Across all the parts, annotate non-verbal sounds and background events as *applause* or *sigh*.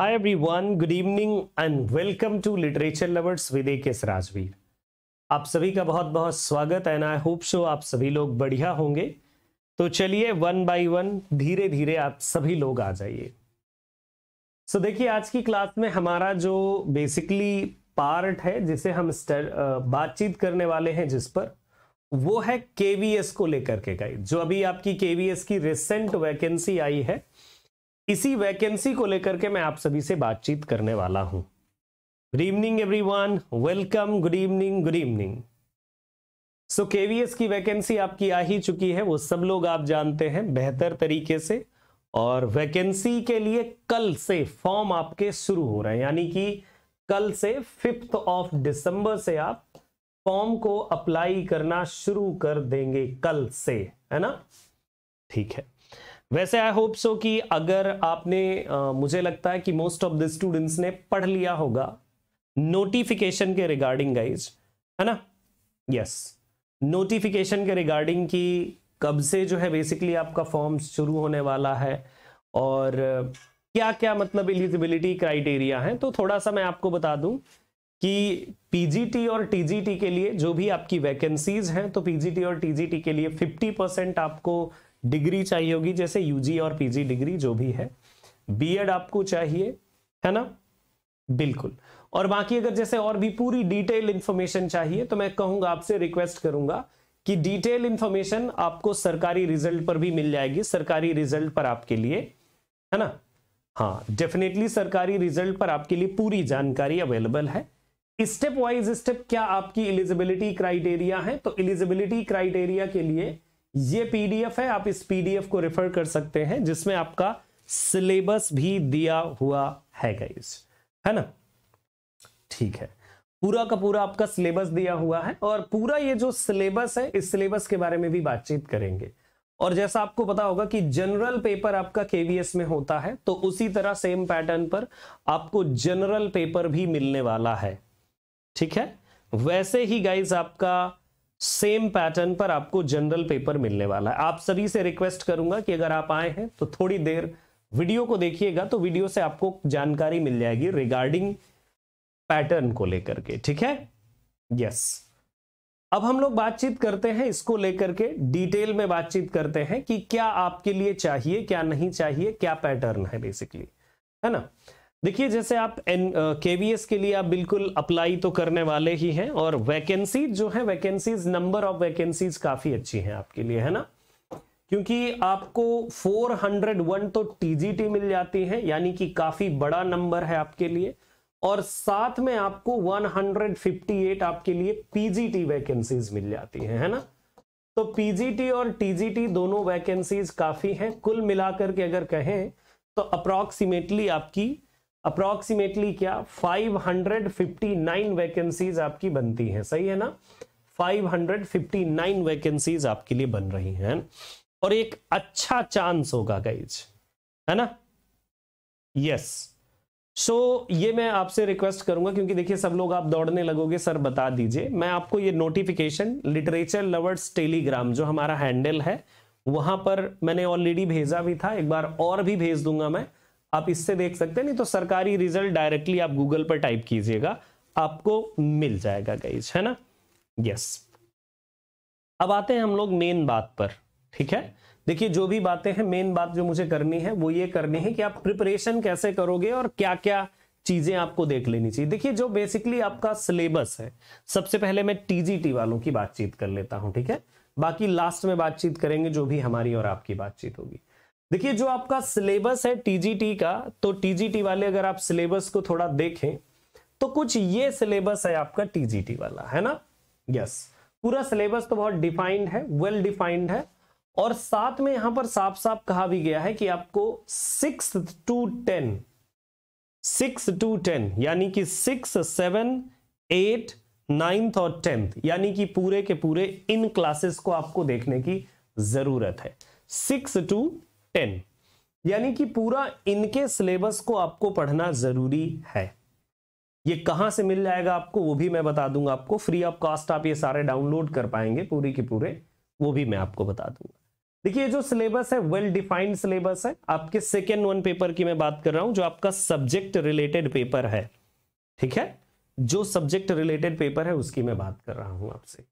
Hi everyone, good evening and welcome to literature lovers with केस राजवीर आप सभी का बहुत बहुत स्वागत है एंड आई होप सो आप सभी लोग बढ़िया होंगे तो चलिए वन बाय वन धीरे धीरे आप सभी लोग आ जाइए सो so, देखिए आज की क्लास में हमारा जो बेसिकली पार्ट है जिसे हम बातचीत करने वाले हैं जिस पर वो है केवीएस को लेकर के गाइड जो अभी आपकी केवीएस की रिसेंट वैकेंसी आई है इसी वैकेंसी को लेकर के मैं आप सभी से बातचीत करने वाला हूं good evening everyone welcome good evening good evening so KVS की वैकेंसी आपकी आ ही चुकी है वो सब लोग आप जानते हैं बेहतर तरीके से और वैकेंसी के लिए कल से फॉर्म आपके शुरू हो रहे हैं यानी कि कल से फिफ्थ ऑफ दिसंबर से आप फॉर्म को अप्लाई करना शुरू कर देंगे कल से है ना ठीक है वैसे आई होप सो कि अगर आपने आ, मुझे लगता है कि मोस्ट ऑफ द स्टूडेंट्स ने पढ़ लिया होगा नोटिफिकेशन के रिगार्डिंग गाइज है ना यस नोटिफिकेशन के रिगार्डिंग कि कब से जो है बेसिकली आपका फॉर्म शुरू होने वाला है और क्या क्या मतलब एलिजिबिलिटी क्राइटेरिया है तो थोड़ा सा मैं आपको बता दूं कि पीजीटी और टीजीटी के लिए जो भी आपकी वैकेंसीज हैं तो पीजीटी और टीजीटी के लिए 50 परसेंट आपको डिग्री चाहिए होगी जैसे यूजी और पीजी डिग्री जो भी है बीएड आपको चाहिए है ना बिल्कुल और बाकी अगर जैसे और भी पूरी डिटेल इंफॉर्मेशन चाहिए तो मैं कहूंगा आपसे रिक्वेस्ट करूंगा कि डिटेल इंफॉर्मेशन आपको सरकारी रिजल्ट पर भी मिल जाएगी सरकारी रिजल्ट पर आपके लिए है ना हाँ डेफिनेटली सरकारी रिजल्ट पर आपके लिए पूरी जानकारी अवेलेबल है स्टेप वाइज स्टेप क्या आपकी एलिजिबिलिटी क्राइटेरिया है तो एलिजिबिलिटी क्राइटेरिया के लिए ये पीडीएफ है आप इस पीडीएफ को रेफर कर सकते हैं जिसमें आपका सिलेबस भी दिया हुआ है गाइस है ना ठीक है पूरा का पूरा आपका सिलेबस दिया हुआ है और पूरा ये जो सिलेबस है इस सिलेबस के बारे में भी बातचीत करेंगे और जैसा आपको पता होगा कि जनरल पेपर आपका केवीएस में होता है तो उसी तरह सेम पैटर्न पर आपको जनरल पेपर भी मिलने वाला है ठीक है वैसे ही गाइज आपका सेम पैटर्न पर आपको जनरल पेपर मिलने वाला है आप सभी से रिक्वेस्ट करूंगा कि अगर आप आए हैं तो थोड़ी देर वीडियो को देखिएगा तो वीडियो से आपको जानकारी मिल जाएगी रिगार्डिंग पैटर्न को लेकर के ठीक है यस अब हम लोग बातचीत करते हैं इसको लेकर के डिटेल में बातचीत करते हैं कि क्या आपके लिए चाहिए क्या नहीं चाहिए क्या पैटर्न है बेसिकली है ना देखिए जैसे आप एन के वी एस के लिए आप बिल्कुल अप्लाई तो करने वाले ही हैं और वैकेंसी जो है वैकेंसीज नंबर ऑफ वैकेंसीज काफी अच्छी हैं आपके लिए है ना क्योंकि आपको 401 तो टीजीटी मिल जाती है यानी कि काफी बड़ा नंबर है आपके लिए और साथ में आपको 158 आपके लिए पीजीटी वैकेंसीज मिल जाती है है ना तो पीजीटी और टीजीटी दोनों वैकेंसीज काफी हैं कुल मिलाकर के अगर कहें तो अप्रोक्सीमेटली आपकी अप्रोक्सीमेटली क्या 559 वैकेंसीज आपकी बनती हैं सही है ना 559 वैकेंसीज आपके लिए बन रही हैं और एक अच्छा चांस होगा गाइज है ना यस सो so, ये मैं आपसे रिक्वेस्ट करूंगा क्योंकि देखिए सब लोग आप दौड़ने लगोगे सर बता दीजिए मैं आपको ये नोटिफिकेशन लिटरेचर लवर्स टेलीग्राम जो हमारा हैंडल है वहां पर मैंने ऑलरेडी भेजा भी था एक बार और भी भेज दूंगा मैं आप इससे देख सकते हैं नहीं तो सरकारी रिजल्ट डायरेक्टली आप गूगल पर टाइप कीजिएगा आपको मिल जाएगा गाइज है ना यस अब आते हैं हम लोग मेन बात पर ठीक है देखिए जो भी बातें हैं मेन बात जो मुझे करनी है वो ये करनी है कि आप प्रिपरेशन कैसे करोगे और क्या क्या चीजें आपको देख लेनी चाहिए देखिए जो बेसिकली आपका सिलेबस है सबसे पहले मैं टीजीटी वालों की बातचीत कर लेता हूं ठीक है बाकी लास्ट में बातचीत करेंगे जो भी हमारी और आपकी बातचीत होगी देखिए जो आपका सिलेबस है टीजीटी का तो टीजीटी वाले अगर आप सिलेबस को थोड़ा देखें तो कुछ ये सिलेबस है आपका टीजीटी वाला है ना यस पूरा सिलेबस तो बहुत डिफाइंड है वेल well डिफाइंड है और साथ में यहां पर साफ साफ कहा भी गया है कि आपको six to ten six to ten यानी कि सिक्स सेवन एट नाइन्थ और टेंथ यानी कि पूरे के पूरे इन क्लासेस को आपको देखने की जरूरत है सिक्स टू टेन यानी कि पूरा इनके सिलेबस को आपको पढ़ना जरूरी है ये कहां से मिल जाएगा आपको वो भी मैं बता दूंगा आपको फ्री ऑफ कॉस्ट आप ये सारे डाउनलोड कर पाएंगे पूरी के पूरे वो भी मैं आपको बता दूंगा देखिए जो सिलेबस है वेल डिफाइंड सिलेबस है आपके सेकेंड वन पेपर की मैं बात कर रहा हूं जो आपका सब्जेक्ट रिलेटेड पेपर है ठीक है जो सब्जेक्ट रिलेटेड पेपर है उसकी मैं बात कर रहा हूं आपसे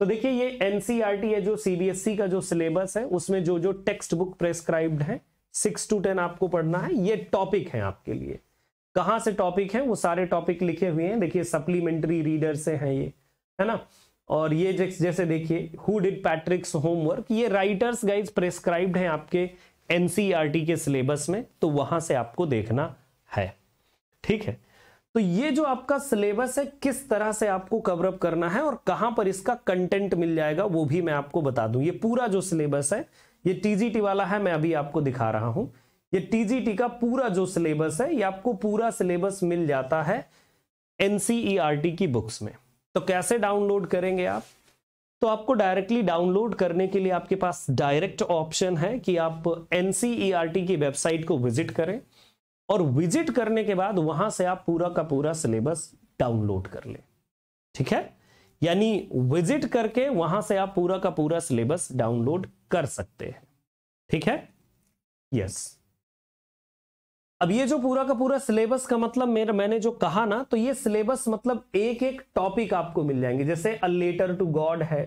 तो देखिए ये एनसीईआरटी e है जो सीबीएसई e का जो सिलेबस है उसमें जो जो टेक्स्ट बुक प्रेस्क्राइब्ड है सिक्स टू टेन आपको पढ़ना है ये टॉपिक है आपके लिए कहाँ से टॉपिक है वो सारे टॉपिक लिखे हुए हैं देखिए सप्लीमेंट्री रीडर से हैं ये है ना और ये जैसे देखिए हु डिड पैट्रिक्स होमवर्क ये राइटर्स गाइड प्रेस्क्राइब्ड है आपके एनसीईआरटी e के सिलेबस में तो वहां से आपको देखना है ठीक है तो ये जो आपका सिलेबस है किस तरह से आपको कवरअप करना है और कहां पर इसका कंटेंट मिल जाएगा वो भी मैं आपको बता दूं ये पूरा जो सिलेबस है ये टीजीटी वाला है मैं अभी आपको दिखा रहा हूं ये टीजीटी का पूरा जो सिलेबस है ये आपको पूरा सिलेबस मिल जाता है एनसीईआरटी e की बुक्स में तो कैसे डाउनलोड करेंगे आप तो आपको डायरेक्टली डाउनलोड करने के लिए आपके पास डायरेक्ट ऑप्शन है कि आप एनसीईआरटी e की वेबसाइट को विजिट करें और विजिट करने के बाद वहां से आप पूरा का पूरा सिलेबस डाउनलोड कर लें ठीक है यानी विजिट करके वहां से आप पूरा का पूरा सिलेबस डाउनलोड कर सकते हैं ठीक है यस अब ये जो पूरा का पूरा सिलेबस का मतलब मेरा मैंने जो कहा ना तो ये सिलेबस मतलब एक एक टॉपिक आपको मिल जाएंगे जैसे अ लेटर टू गॉड है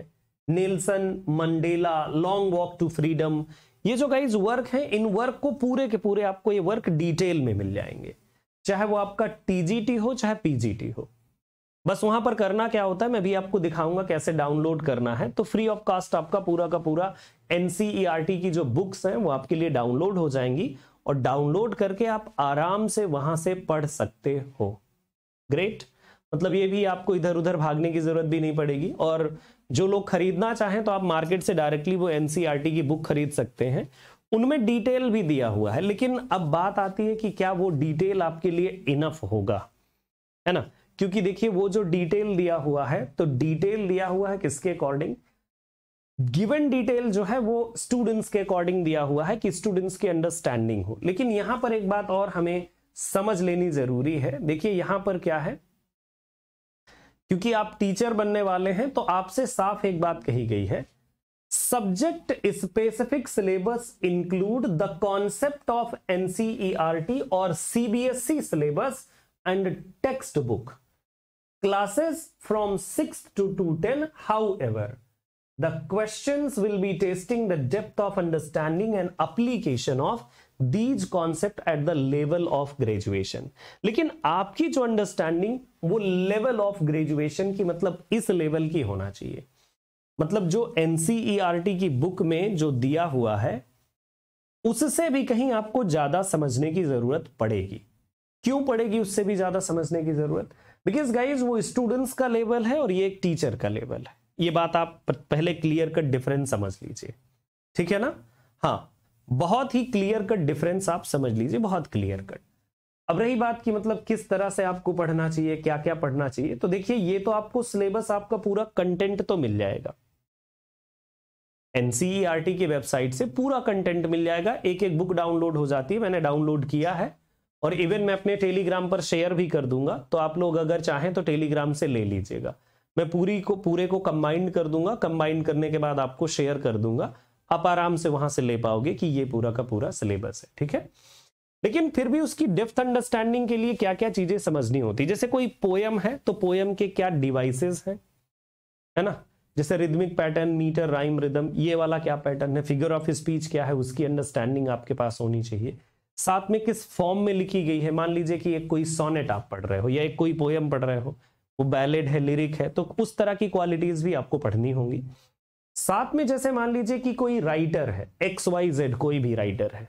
Nelson Mandela long walk to freedom ये जो गाइज वर्क है इन वर्क को पूरे के पूरे आपको ये वर्क डिटेल में मिल जाएंगे चाहे वो आपका टीजीटी हो चाहे पीजीटी हो बस वहां पर करना क्या होता है मैं भी आपको दिखाऊंगा कैसे डाउनलोड करना है तो फ्री ऑफ कास्ट आपका पूरा का पूरा एनसीईआरटी e की जो बुक्स हैं वो आपके लिए डाउनलोड हो जाएंगी और डाउनलोड करके आप आराम से वहां से पढ़ सकते हो ग्रेट मतलब ये भी आपको इधर उधर भागने की ज़रूरत भी नहीं पड़ेगी और जो लोग खरीदना चाहें तो आप मार्केट से डायरेक्टली वो एन की बुक खरीद सकते हैं उनमें डिटेल भी दिया हुआ है लेकिन अब बात आती है कि क्या वो डिटेल आपके लिए इनफ होगा है ना क्योंकि देखिए वो जो डिटेल दिया हुआ है तो डिटेल दिया हुआ है किसके अकॉर्डिंग गिवन डिटेल जो है वो स्टूडेंट्स के अकॉर्डिंग दिया हुआ है कि स्टूडेंट्स की अंडरस्टैंडिंग हो लेकिन यहां पर एक बात और हमें समझ लेनी जरूरी है देखिए यहां पर क्या है क्योंकि आप टीचर बनने वाले हैं तो आपसे साफ एक बात कही गई है subject specific syllabus include the concept of NCERT और CBSE syllabus and text book classes from six to to ten however the question will be testing the depth of understanding and application of these concept at the level of graduation लेकिन आपकी जो understanding वो level of graduation की मतलब इस level की होना चाहिए मतलब जो एनसीईआरटी e की बुक में जो दिया हुआ है उससे भी कहीं आपको ज्यादा समझने की जरूरत पड़ेगी क्यों पड़ेगी उससे भी ज्यादा समझने की जरूरत बिकॉज गाइज वो स्टूडेंट्स का लेवल है और ये एक टीचर का लेवल है ये बात आप पहले क्लियर कट डिफरेंस समझ लीजिए ठीक है ना हाँ बहुत ही क्लियर कट डिफरेंस आप समझ लीजिए बहुत क्लियर कट अब रही बात की मतलब किस तरह से आपको पढ़ना चाहिए क्या क्या पढ़ना चाहिए तो देखिए ये तो आपको सिलेबस आपका पूरा कंटेंट तो मिल जाएगा एनसीईआरटी e की वेबसाइट से पूरा कंटेंट मिल जाएगा एक एक बुक डाउनलोड हो जाती है मैंने डाउनलोड किया है और इवन मैं अपने टेलीग्राम पर शेयर भी कर दूंगा तो आप लोग अगर चाहें तो टेलीग्राम से ले लीजिएगा मैं पूरी को पूरे को कंबाइंड कर दूंगा कंबाइंड करने के बाद आपको शेयर कर दूंगा आप आराम से वहां से ले पाओगे कि ये पूरा का पूरा सिलेबस है ठीक है लेकिन फिर भी उसकी डेप्थ अंडरस्टैंडिंग के लिए क्या क्या चीजें समझनी होती जैसे कोई पोयम है तो पोयम के क्या डिवाइसेस हैं है ना जैसे rhythmic pattern metre rhyme rhythm ये वाला क्या पैटर्न है फिगर ऑफ स्पीच क्या है उसकी अंडरस्टैंडिंग आपके पास होनी चाहिए साथ में किस फॉर्म में लिखी गई है मान लीजिए कि एक कोई सोनेट आप पढ़ रहे हो या एक कोई पोयम पढ़ रहे हो वो बैलेड है लिरिक है तो उस तरह की क्वालिटीज भी आपको पढ़नी होंगी साथ में जैसे मान लीजिए कि कोई राइटर है एक्स वाई जेड कोई भी राइटर है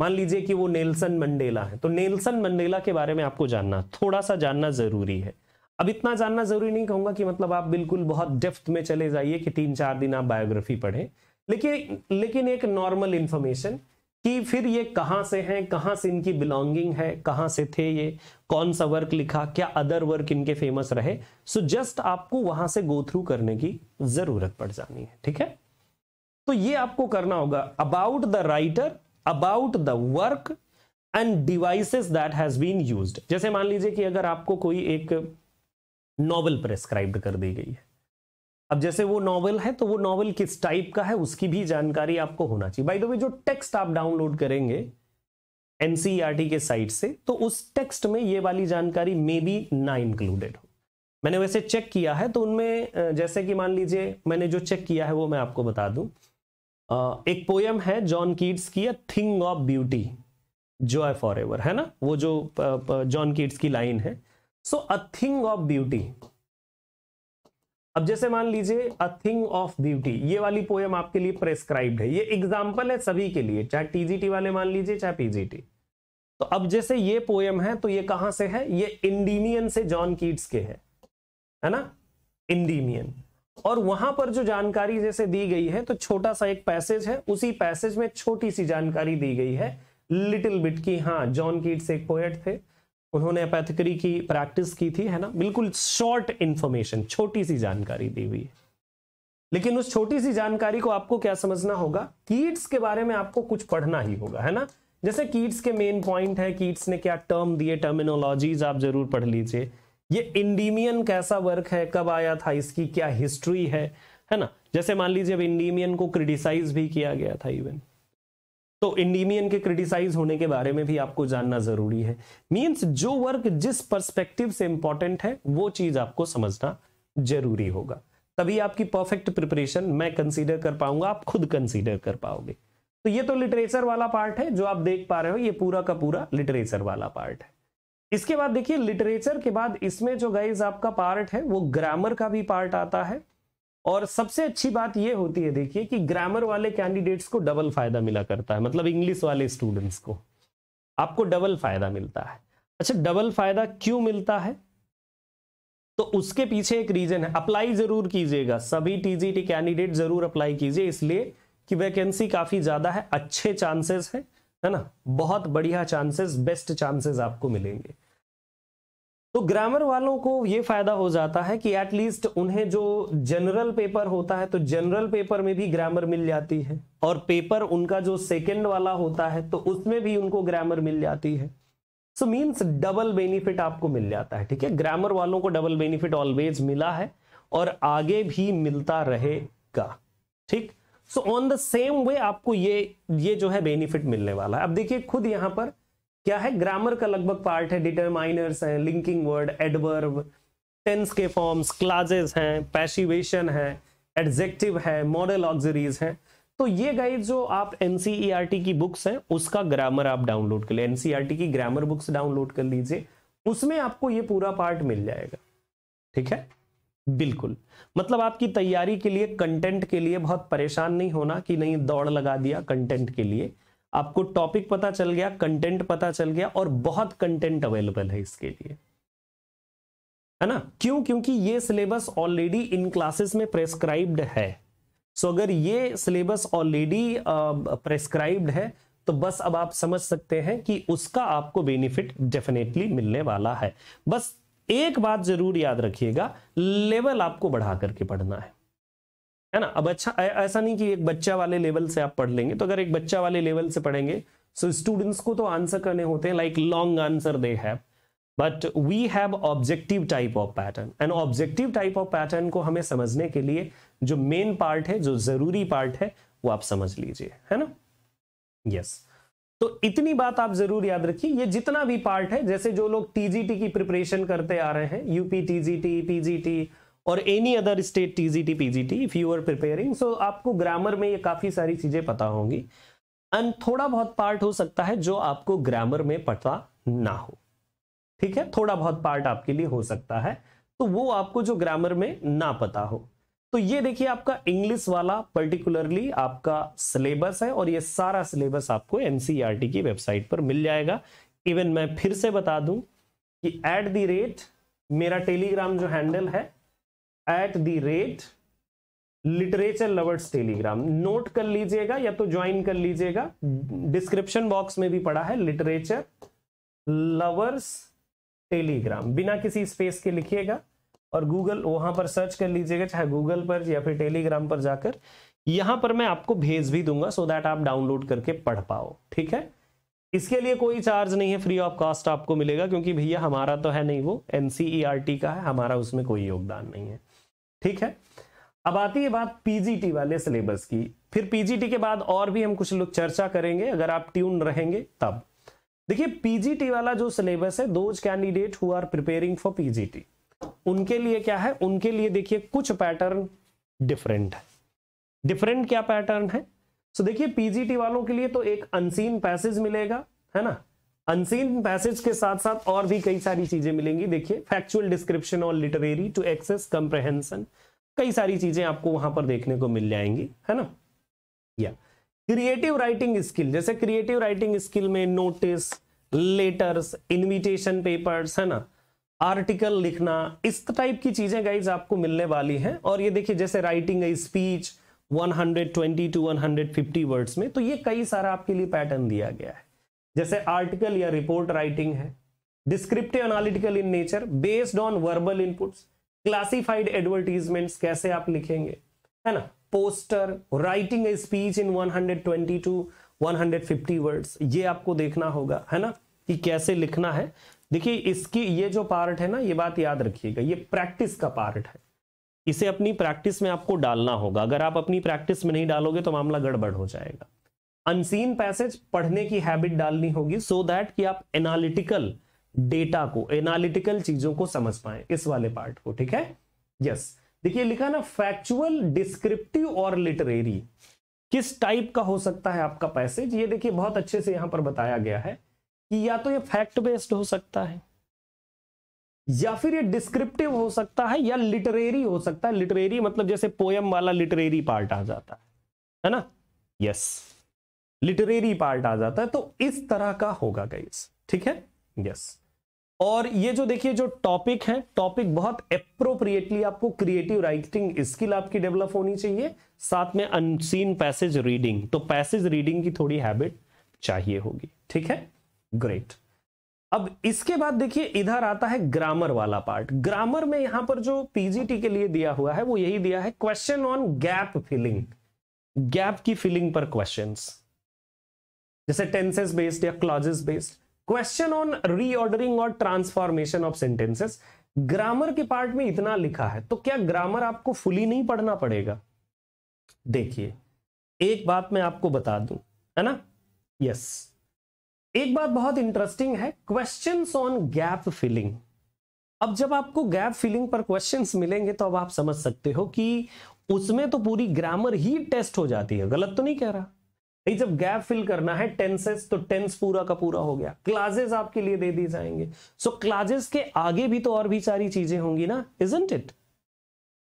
मान लीजिए कि वो नेल्सन मंडेला है तो नेल्सन मंडेला के बारे में आपको जानना थोड़ा सा जानना जरूरी है अब इतना जानना जरूरी नहीं कहूंगा कि मतलब आप बिल्कुल बहुत डेफ्थ में चले जाइए कि तीन चार दिन आप बायोग्राफी पढ़ें लेकिन लेकिन एक नॉर्मल इन्फॉर्मेशन कि फिर ये कहां से हैं कहां से इनकी बिलोंगिंग है कहां से थे ये कौन सा वर्क लिखा क्या अदर वर्क इनके फेमस रहे सो जस्ट आपको वहां से गो थ्रू करने की जरूरत पड़ जानी है ठीक है तो ये आपको करना होगा about the writer about the work and devices that has been used जैसे मान लीजिए कि अगर आपको कोई एक नॉवल प्रेस्क्राइब कर दी गई है अब जैसे वो नॉवल है तो वो नॉवल किस टाइप का है उसकी भी जानकारी आपको होना चाहिए बाई द वे जो टेक्स्ट आप डाउनलोड करेंगे एनसीईआरटी e के साइट से तो उस टेक्स्ट में ये वाली जानकारी मे बी ना इंक्लूडेड हो मैंने वैसे चेक किया है तो उनमें जैसे कि मान लीजिए मैंने जो चेक किया है वो मैं आपको बता दूं एक पोयम है जॉन कीट्स की अ थिंग ऑफ ब्यूटी जो है फॉर एवर है ना वो जो जॉन कीट्स की लाइन है so a thing of beauty अब जैसे मान लीजिए अ थिंग ऑफ ब्यूटी ये वाली पोएम आपके लिए प्रेस्क्राइब है ये एग्जाम्पल है सभी के लिए चाहे टीजीटी वाले मान लीजिए चाहे पीजीटी तो अब जैसे ये पोएम है तो ये कहां से है ये इंडीमियन से जॉन कीट्स के है है ना इंडीमियन और वहां पर जो जानकारी जैसे दी गई है तो छोटा सा एक पैसेज है उसी पैसेज में छोटी सी जानकारी दी गई है लिटिल बिट की हाँ जॉन कीट्स एक पोएट थे उन्होंने अपैथिकरी की प्रैक्टिस की थी है ना बिल्कुल शॉर्ट इन्फॉर्मेशन छोटी सी जानकारी दी हुई है लेकिन उस छोटी सी जानकारी को आपको क्या समझना होगा कीट्स के बारे में आपको कुछ पढ़ना ही होगा है ना जैसे कीट्स के मेन पॉइंट है कीट्स ने क्या टर्म दिए टर्मिनोलॉजीज आप जरूर पढ़ लीजिए ये इंडीमियन कैसा वर्क है कब आया था इसकी क्या हिस्ट्री है है ना जैसे मान लीजिए अब इंडीमियन को क्रिटिसाइज भी किया गया था इवन तो इंडीमियन के क्रिटिसाइज होने के बारे में भी आपको जानना जरूरी है मीन्स जो वर्क जिस परस्पेक्टिव से इंपॉर्टेंट है वो चीज आपको समझना जरूरी होगा तभी आपकी परफेक्ट प्रिपरेशन मैं कंसीडर कर पाऊंगा आप खुद कंसीडर कर पाओगे तो ये तो लिटरेचर वाला पार्ट है जो आप देख पा रहे हो ये पूरा का पूरा लिटरेचर वाला पार्ट है इसके बाद देखिए लिटरेचर के बाद इसमें जो गाइज आपका पार्ट है वो ग्रामर का भी पार्ट आता है और सबसे अच्छी बात यह होती है देखिए कि ग्रामर वाले कैंडिडेट्स को डबल फायदा मिला करता है मतलब इंग्लिश वाले स्टूडेंट्स को आपको डबल फायदा मिलता है अच्छा डबल फायदा क्यों मिलता है तो उसके पीछे एक रीजन है अप्लाई जरूर कीजिएगा सभी टीजीटी कैंडिडेट जरूर अप्लाई कीजिए इसलिए कि वैकेंसी काफी ज्यादा है अच्छे चांसेस है है ना बहुत बढ़िया चांसेस बेस्ट चांसेस आपको मिलेंगे तो ग्रामर वालों को ये फायदा हो जाता है कि एटलीस्ट उन्हें जो जनरल पेपर होता है तो जनरल पेपर में भी ग्रामर मिल जाती है और पेपर उनका जो सेकेंड वाला होता है तो उसमें भी उनको ग्रामर मिल जाती है सो मीन्स डबल बेनिफिट आपको मिल जाता है ठीक है ग्रामर वालों को डबल बेनिफिट ऑलवेज मिला है और आगे भी मिलता रहेगा ठीक so on the same way आपको ये ये जो है बेनिफिट मिलने वाला है अब देखिए खुद यहां पर क्या है ग्रामर का लगभग पार्ट है डिटरमाइनर्स हैं लिंकिंग वर्ड एडवर्ब टेंस के फॉर्म्स क्लाजेस हैं पैशिवेशन है एडजेक्टिव है मॉडल ऑक्जरीज हैं तो ये गाइड जो आप एनसीईआरटी e की बुक्स हैं उसका ग्रामर आप डाउनलोड कर लिए एनसीईआरटी e की ग्रामर बुक्स डाउनलोड कर लीजिए उसमें आपको ये पूरा पार्ट मिल जाएगा ठीक है बिल्कुल मतलब आपकी तैयारी के लिए कंटेंट के लिए बहुत परेशान नहीं होना कि नहीं दौड़ लगा दिया कंटेंट के लिए आपको टॉपिक पता चल गया कंटेंट पता चल गया और बहुत कंटेंट अवेलेबल है इसके लिए है ना क्यों क्योंकि ये सिलेबस ऑलरेडी इन क्लासेस में प्रेस्क्राइब्ड है सो so, अगर ये सिलेबस ऑलरेडी प्रेस्क्राइब्ड है तो बस अब आप समझ सकते हैं कि उसका आपको बेनिफिट डेफिनेटली मिलने वाला है बस एक बात जरूर याद रखिएगा लेवल आपको बढ़ा करके पढ़ना है है ना अब अच्छा ऐसा नहीं कि एक बच्चा वाले लेवल से आप पढ़ लेंगे तो अगर एक बच्चा वाले लेवल से पढ़ेंगे सो so स्टूडेंट्स को तो आंसर करने होते हैं like long answer they have but we have objective type of pattern and objective type of pattern को हमें समझने के लिए जो मेन पार्ट है जो जरूरी पार्ट है वो आप समझ लीजिए है ना यस yes. तो इतनी बात आप जरूर याद रखिए ये जितना भी पार्ट है जैसे जो लोग टीजीटी की प्रिपरेशन करते आ रहे हैं यूपी टीजीटी पीजीटी और any other state TGT PGT if you are preparing so आपको ग्रामर में ये काफी सारी चीजें पता होंगी एंड थोड़ा बहुत पार्ट हो सकता है जो आपको ग्रामर में पता ना हो ठीक है थोड़ा बहुत पार्ट आपके लिए हो सकता है तो वो आपको जो ग्रामर में ना पता हो तो ये देखिए आपका इंग्लिश वाला पर्टिकुलरली आपका सिलेबस है और ये सारा सिलेबस आपको एनसीईआरटी e की वेबसाइट पर मिल जाएगा इवन मैं फिर से बता दूं कि एट दी रेट मेरा टेलीग्राम जो हैंडल है at the rate literature lovers Telegram note कर लीजिएगा या तो ज्वाइन कर लीजिएगा डिस्क्रिप्शन बॉक्स में भी पड़ा है लिटरेचर लवर्स टेलीग्राम बिना किसी स्पेस के लिखिएगा और गूगल वहां पर सर्च कर लीजिएगा चाहे गूगल पर या फिर टेलीग्राम पर जाकर यहां पर मैं आपको भेज भी दूंगा सो so दैट आप डाउनलोड करके पढ़ पाओ ठीक है इसके लिए कोई चार्ज नहीं है फ्री ऑफ कॉस्ट आपको मिलेगा क्योंकि भैया हमारा तो है नहीं वो एनसीईआरटी e का है हमारा उसमें कोई योगदान नहीं है ठीक है अब आती है बात पीजीटी वाले सिलेबस की फिर पीजीटी के बाद और भी हम कुछ लोग चर्चा करेंगे अगर आप ट्यून रहेंगे तब देखिए पीजीटी वाला जो सिलेबस है those candidate who are preparing for PGT उनके लिए क्या है उनके लिए देखिए कुछ पैटर्न डिफरेंट है डिफरेंट क्या पैटर्न है सो देखिए पीजीटी वालों के लिए तो एक अनसीन पैसेज मिलेगा है ना अनसीन पैसेज के साथ साथ और भी कई सारी चीजें मिलेंगी देखिए फैक्चुअल डिस्क्रिप्शन और लिटरेरी टू एक्सेस कंप्रहेंसन कई सारी चीजें आपको वहां पर देखने को मिल जाएंगी है ना या क्रिएटिव राइटिंग स्किल जैसे क्रिएटिव राइटिंग स्किल में नोटिस लेटर्स इनविटेशन पेपर्स है ना आर्टिकल लिखना इस टाइप की चीजें गाइज आपको मिलने वाली हैं और ये देखिए जैसे राइटिंग स्पीच 120 टू 150 वर्ड्स में तो ये कई सारा आपके लिए पैटर्न दिया गया है जैसे आर्टिकल या रिपोर्ट राइटिंग है descriptive analytical in nature based on verbal inputs classified advertisement कैसे आप लिखेंगे है ना poster writing a speech in 122, 150 words ये आपको देखना होगा है ना कि कैसे लिखना है देखिए इसकी ये जो पार्ट है ना ये बात याद रखिएगा ये प्रैक्टिस का पार्ट है इसे अपनी प्रैक्टिस में आपको डालना होगा अगर आप अपनी प्रैक्टिस में नहीं डालोगे तो मामला गड़बड़ हो जाएगा अनसीन पैसेज पढ़ने की हैबिट डालनी होगी सो so दैट कि आप एनालिटिकल डेटा को एनालिटिकल चीजों को समझ पाए इस वाले पार्ट को ठीक है यस yes. देखिए लिखा ना फैक्चुअल डिस्क्रिप्टिव और लिटरेरी किस टाइप का हो सकता है आपका पैसेज ये देखिए बहुत अच्छे से यहां पर बताया गया है कि या तो ये फैक्ट बेस्ड हो सकता है या फिर ये डिस्क्रिप्टिव हो सकता है या लिटरेरी हो सकता है लिटरेरी मतलब जैसे पोयम वाला लिटरेरी पार्ट आ जाता है है ना यस yes. लिटरेरी पार्ट आ जाता है तो इस तरह का होगा गाइस ठीक है यस yes. और ये जो देखिए जो टॉपिक है टॉपिक बहुत अप्रोप्रिएटली आपको क्रिएटिव राइटिंग स्किल आपकी डेवलप होनी चाहिए साथ में अनसीन पैसेज रीडिंग तो पैसेज रीडिंग की थोड़ी हैबिट चाहिए होगी ठीक है ग्रेट अब इसके बाद देखिए इधर आता है ग्रामर वाला पार्ट ग्रामर में यहां पर जो पीजीटी के लिए दिया हुआ है वो यही दिया है question on gap filling gap की फिलिंग पर क्वेश्चंस जैसे टेंसेस बेस्ड या clauses based question on reordering और ट्रांसफॉर्मेशन ऑफ सेंटेंसेस ग्रामर के पार्ट में इतना लिखा है तो क्या ग्रामर आपको फुली नहीं पढ़ना पड़ेगा देखिए एक बात मैं आपको बता दूं है ना यस एक बात बहुत इंटरेस्टिंग है क्वेश्चन ऑन गैप फिलिंग अब जब आपको गैप फिलिंग पर क्वेश्चन मिलेंगे तो अब आप समझ सकते हो कि उसमें तो पूरी ग्रामर ही टेस्ट हो जाती है गलत तो नहीं कह रहा भाई जब गैप फिल करना है टेंसेस तो टेंस पूरा का पूरा हो गया क्लासेस आपके लिए दे दिए जाएंगे सो so, क्लासेस के आगे भी तो और भी सारी चीजें होंगी ना इजेंट इट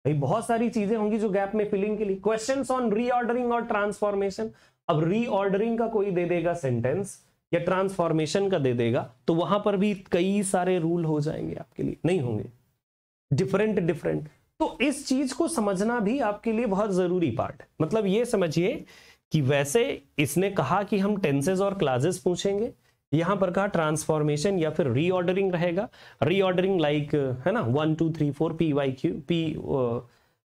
भाई बहुत सारी चीजें होंगी जो गैप में फिलिंग के लिए क्वेश्चन ऑन रीऑर्डरिंग और ट्रांसफॉर्मेशन अब रीऑर्डरिंग का कोई दे देगा सेंटेंस या ट्रांसफॉर्मेशन का दे देगा तो वहां पर भी कई सारे रूल हो जाएंगे आपके लिए नहीं होंगे डिफरेंट डिफरेंट तो इस चीज को समझना भी आपके लिए बहुत जरूरी पार्ट मतलब ये समझिए कि वैसे इसने कहा कि हम टेंसेज और क्लाजेस पूछेंगे यहां पर कहा ट्रांसफॉर्मेशन या फिर रीऑर्डरिंग रहेगा रीऑर्डरिंग लाइक है ना one two three four P Y Q P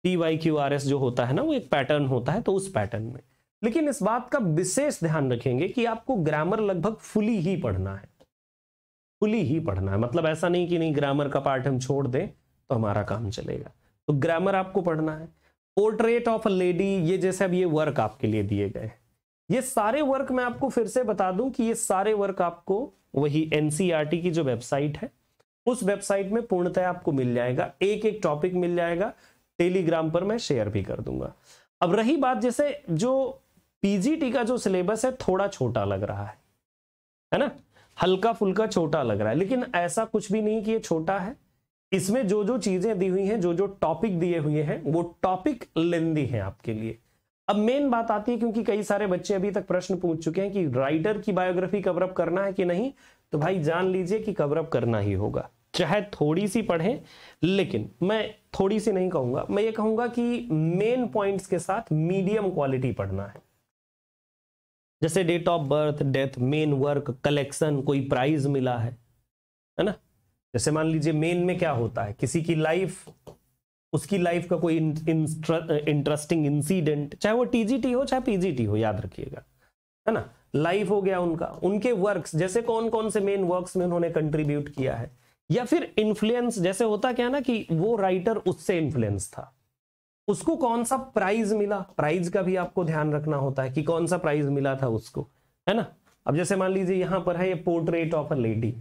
P Y Q R S जो होता है ना वो एक पैटर्न होता है तो उस पैटर्न में लेकिन इस बात का विशेष ध्यान रखेंगे कि आपको ग्रामर लगभग फुली ही पढ़ना है फुली ही पढ़ना है मतलब ऐसा नहीं कि नहीं ग्रामर का पार्ट हम छोड़ दें तो हमारा काम चलेगा तो ग्रामर आपको पढ़ना है पोर्ट्रेट ऑफ अ लेडी ये जैसे अब ये वर्क आपके लिए दिए गए ये सारे वर्क मैं आपको फिर से बता दूं कि ये सारे वर्क आपको वही एनसीआरटी e की जो वेबसाइट है उस वेबसाइट में पूर्णतः आपको मिल जाएगा एक एक टॉपिक मिल जाएगा टेलीग्राम पर मैं शेयर भी कर दूंगा अब रही बात जैसे जो पीजीटी का जो सिलेबस है थोड़ा छोटा लग रहा है है ना हल्का फुल्का छोटा लग रहा है लेकिन ऐसा कुछ भी नहीं कि ये छोटा है इसमें जो जो चीजें दी हुई हैं जो जो टॉपिक दिए हुए हैं वो टॉपिक लेंदी है आपके लिए अब मेन बात आती है क्योंकि कई सारे बच्चे अभी तक प्रश्न पूछ चुके हैं कि राइटर की बायोग्राफी कवरअप करना है कि नहीं तो भाई जान लीजिए कि कवरअप करना ही होगा चाहे थोड़ी सी पढ़ें लेकिन मैं थोड़ी सी नहीं कहूंगा मैं ये कहूंगा कि मेन पॉइंट्स के साथ मीडियम क्वालिटी पढ़ना है जैसे date of birth death main work collection कोई प्राइज मिला है है ना जैसे मान लीजिए मेन में क्या होता है किसी की लाइफ उसकी लाइफ का कोई इंटरेस्टिंग इंसिडेंट चाहे वो टीजीटी हो चाहे पीजीटी हो याद रखिएगा है ना लाइफ हो गया उनका उनके वर्क्स जैसे कौन कौन से मेन वर्क्स में उन्होंने कंट्रीब्यूट किया है या फिर इन्फ्लुएंस जैसे होता क्या ना कि वो राइटर उससे इन्फ्लुएंस था उसको कौन सा प्राइज मिला प्राइज का भी आपको ध्यान रखना होता है कि कौन सा प्राइज मिला था उसको है ना अब जैसे मान लीजिए यहां पर है ये पोर्ट्रेट ऑफ अ लेडी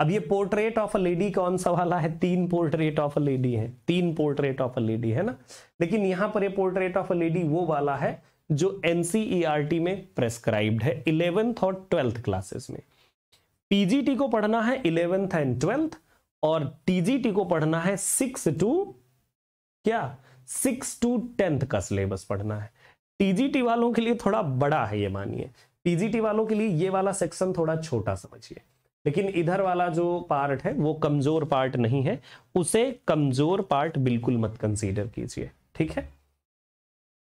अब ये पोर्ट्रेट ऑफ अ लेडी कौन सा वाला है तीन पोर्ट्रेट ऑफ अ लेडी है तीन पोर्ट्रेट ऑफ अ लेडी है ना लेकिन यहां पर ये पोर्ट्रेट ऑफ अ लेडी वो वाला है जो एनसीईआरटी e में प्रेस्क्राइब्ड है इलेवेंथ और ट्वेल्थ क्लासेस में पीजीटी को पढ़ना है इलेवेंथ एंड ट्वेल्थ और टीजीटी को पढ़ना है सिक्स टू क्या सिक्स टू टेंथ का सिलेबस पढ़ना है टीजीटी वालों के लिए थोड़ा बड़ा है ये मानिए पीजीटी वालों के लिए ये वाला सेक्शन थोड़ा छोटा समझिए लेकिन इधर वाला जो पार्ट है वो कमजोर पार्ट नहीं है उसे कमजोर पार्ट बिल्कुल मत कंसीडर कीजिए ठीक है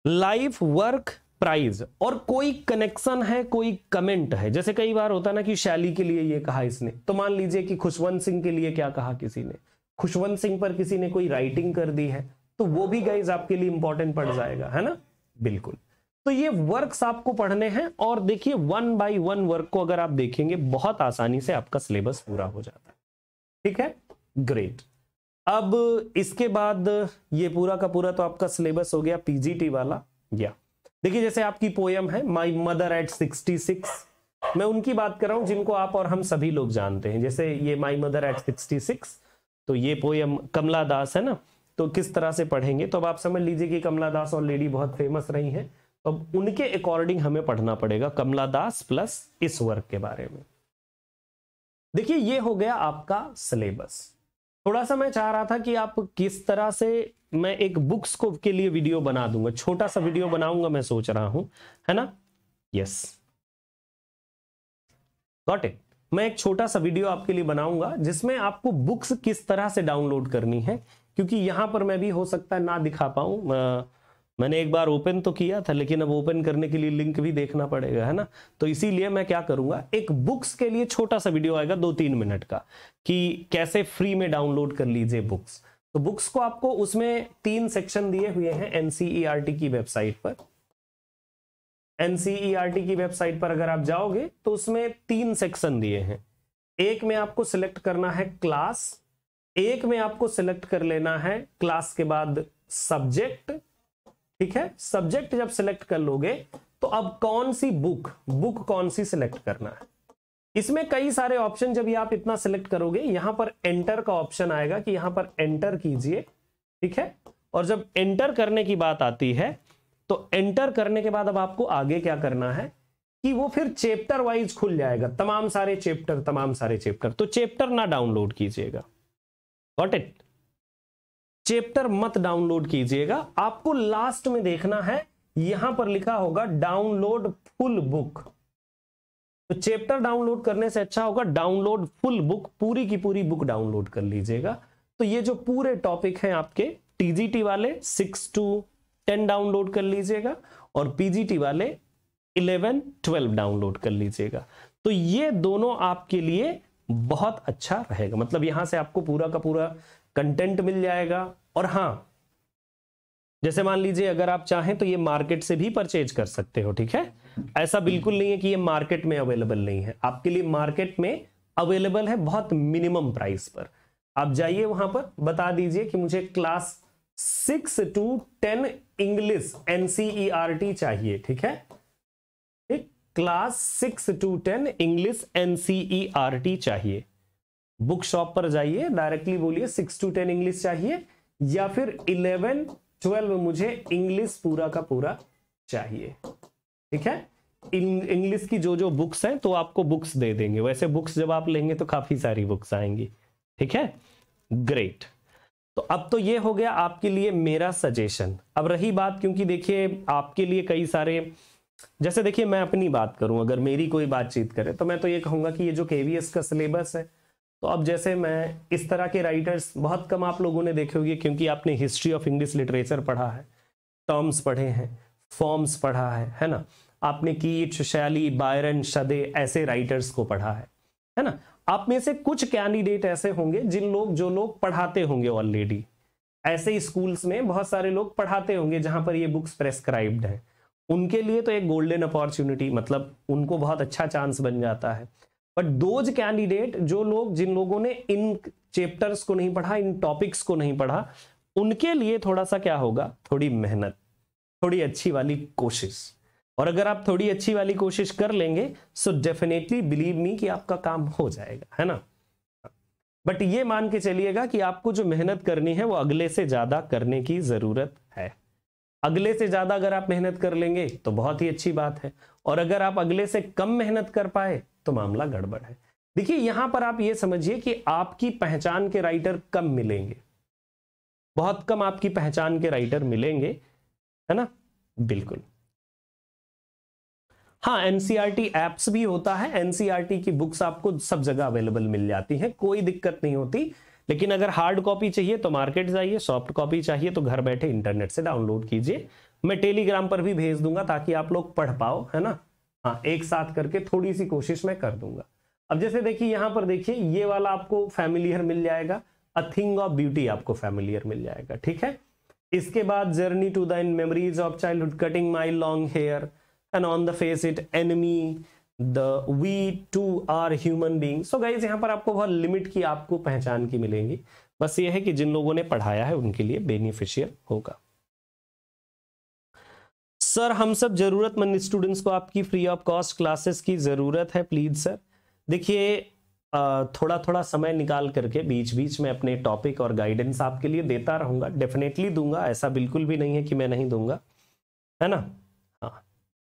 लाइफ वर्क प्राइज और कोई कनेक्शन है कोई कमेंट है जैसे कई बार होता ना कि शैली के लिए ये कहा इसने तो मान लीजिए कि खुशवंत सिंह के लिए क्या कहा किसी ने खुशवंत सिंह पर किसी ने कोई राइटिंग कर दी है तो वो भी गाइज आपके लिए इंपॉर्टेंट पड़ जाएगा है ना बिल्कुल तो ये वर्क्स आपको पढ़ने हैं और देखिए वन बाय वन वर्क को अगर आप देखेंगे बहुत आसानी से आपका सिलेबस पूरा हो जाता है ठीक है ग्रेट अब इसके बाद ये पूरा का पूरा तो आपका सिलेबस हो गया पीजीटी वाला या देखिए जैसे आपकी पोयम है my mother at sixty six मैं उनकी बात कर रहा हूं जिनको आप और हम सभी लोग जानते हैं जैसे ये my mother at sixty six तो ये पोयम कमला दास है ना तो किस तरह से पढ़ेंगे तो अब आप समझ लीजिए कि कमला दास ऑलरेडी बहुत फेमस रही हैं तो अब उनके अकॉर्डिंग हमें पढ़ना पड़ेगा कमला दास प्लस इस वर्क के बारे में देखिए ये हो गया आपका सिलेबस थोड़ा सा मैं चाह रहा था कि आप किस तरह से मैं एक बुक्स को के लिए वीडियो बना दूंगा छोटा सा वीडियो बनाऊंगा मैं सोच रहा हूं है ना यस गॉट इट मैं एक छोटा सा वीडियो आपके लिए बनाऊंगा जिसमें आपको बुक्स किस तरह से डाउनलोड करनी है क्योंकि यहां पर मैं भी हो सकता है ना दिखा पाऊं मैंने एक बार ओपन तो किया था लेकिन अब ओपन करने के लिए लिंक भी देखना पड़ेगा है ना तो इसीलिए मैं क्या करूंगा एक बुक्स के लिए छोटा सा वीडियो आएगा दो तीन मिनट का कि कैसे फ्री में डाउनलोड कर लीजिए बुक्स तो बुक्स को आपको उसमें तीन सेक्शन दिए हुए हैं एनसीईआरटी e की वेबसाइट पर एनसीईआरटी e की वेबसाइट पर अगर आप जाओगे तो उसमें तीन सेक्शन दिए हैं एक में आपको सिलेक्ट करना है क्लास एक में आपको सिलेक्ट कर लेना है क्लास के बाद सब्जेक्ट ठीक है सब्जेक्ट जब सिलेक्ट कर लोगे तो अब कौन सी बुक बुक कौन सी सिलेक्ट करना है इसमें कई सारे ऑप्शन जब आप इतना सिलेक्ट करोगे यहां पर एंटर का ऑप्शन आएगा कि यहां पर एंटर कीजिए ठीक है और जब एंटर करने की बात आती है तो एंटर करने के बाद अब आपको आगे क्या करना है कि वो फिर चैप्टर वाइज खुल जाएगा तमाम सारे चैप्टर तमाम सारे चैप्टर तो चैप्टर ना डाउनलोड कीजिएगा वॉट इट चैप्टर मत डाउनलोड कीजिएगा आपको लास्ट में देखना है यहां पर लिखा होगा डाउनलोड फुल बुक तो चैप्टर डाउनलोड करने से अच्छा होगा डाउनलोड फुल बुक पूरी की पूरी बुक डाउनलोड कर लीजिएगा तो ये जो पूरे टॉपिक हैं आपके टीजीटी वाले सिक्स टू टेन डाउनलोड कर लीजिएगा और पीजीटी वाले इलेवन ट्वेल्व डाउनलोड कर लीजिएगा तो ये दोनों आपके लिए बहुत अच्छा रहेगा मतलब यहां से आपको पूरा का पूरा कंटेंट मिल जाएगा और हां जैसे मान लीजिए अगर आप चाहें तो ये मार्केट से भी परचेज कर सकते हो ठीक है ऐसा बिल्कुल नहीं है कि ये मार्केट में अवेलेबल नहीं है आपके लिए मार्केट में अवेलेबल है बहुत मिनिमम प्राइस पर आप जाइए वहां पर बता दीजिए कि मुझे class six to ten English NCERT चाहिए ठीक है ठीक class six to ten English NCERT चाहिए बुक शॉप पर जाइए डायरेक्टली बोलिए सिक्स टू टेन इंग्लिश चाहिए या फिर इलेवन ट्वेल्व मुझे इंग्लिश पूरा का पूरा चाहिए ठीक है इंग्लिश की जो जो बुक्स हैं तो आपको बुक्स दे देंगे वैसे बुक्स जब आप लेंगे तो काफी सारी बुक्स आएंगी ठीक है ग्रेट तो अब तो ये हो गया आपके लिए मेरा सजेशन अब रही बात क्योंकि देखिए आपके लिए कई सारे जैसे देखिए मैं अपनी बात करूं अगर मेरी कोई बातचीत करे तो मैं तो ये कहूंगा कि ये जो केवीएस का सिलेबस है तो अब जैसे मैं इस तरह के राइटर्स बहुत कम आप लोगों ने देखे होंगे क्योंकि आपने हिस्ट्री ऑफ इंग्लिश लिटरेचर पढ़ा है टर्म्स पढ़े हैं फॉर्म्स पढ़ा है है ना आपने कीट शैली बायरन शदे ऐसे राइटर्स को पढ़ा है है ना आप में से कुछ कैंडिडेट ऐसे होंगे जिन लोग जो लोग पढ़ाते होंगे ऑलरेडी ऐसे स्कूल्स में बहुत सारे लोग पढ़ाते होंगे जहां पर ये बुक्स प्रेस्क्राइब्ड हैं उनके लिए तो एक गोल्डन अपॉर्चुनिटी मतलब उनको बहुत अच्छा चांस बन जाता है बट दोज कैंडिडेट जो लोग जिन लोगों ने इन चैप्टर्स को नहीं पढ़ा इन टॉपिक्स को नहीं पढ़ा उनके लिए थोड़ा सा क्या होगा थोड़ी मेहनत थोड़ी अच्छी वाली कोशिश और अगर आप थोड़ी अच्छी वाली कोशिश कर लेंगे सो डेफिनेटली बिलीव मी कि आपका काम हो जाएगा है ना बट ये मान के चलिएगा कि आपको जो मेहनत करनी है वो अगले से ज्यादा करने की जरूरत अगले से ज्यादा अगर आप मेहनत कर लेंगे तो बहुत ही अच्छी बात है और अगर आप अगले से कम मेहनत कर पाए तो मामला गड़बड़ है देखिए यहां पर आप यह समझिए कि आपकी पहचान के राइटर कम मिलेंगे बहुत कम आपकी पहचान के राइटर मिलेंगे है ना बिल्कुल हाँ एनसीआरटी एप्स भी होता है एनसीआरटी की बुक्स आपको सब जगह अवेलेबल मिल जाती हैं कोई दिक्कत नहीं होती लेकिन अगर हार्ड कॉपी चाहिए तो मार्केट जाइए सॉफ्ट कॉपी चाहिए तो घर बैठे इंटरनेट से डाउनलोड कीजिए मैं टेलीग्राम पर भी भेज दूंगा ताकि आप लोग पढ़ पाओ है ना हाँ एक साथ करके थोड़ी सी कोशिश मैं कर दूंगा अब जैसे देखिए यहाँ पर देखिए ये वाला आपको फैमिलियर मिल जाएगा अ थिंग ऑफ ब्यूटी आपको फैमिलियर मिल जाएगा ठीक है इसके बाद journey to the in memories of childhood cutting my long hair and on the face it enemy we too are human being so guys यहाँ पर आपको बहुत लिमिट की आपको पहचान की मिलेंगी बस ये है कि जिन लोगों ने पढ़ाया है उनके लिए बेनिफिशियल होगा सर हम सब जरूरतमंद स्टूडेंट्स को आपकी फ्री ऑफ कॉस्ट क्लासेस की ज़रूरत है प्लीज़ सर देखिए थोड़ा थोड़ा समय निकाल करके बीच बीच में अपने टॉपिक और गाइडेंस आपके लिए देता रहूंगा डेफिनेटली दूंगा ऐसा बिल्कुल भी नहीं है कि मैं नहीं दूंगा है ना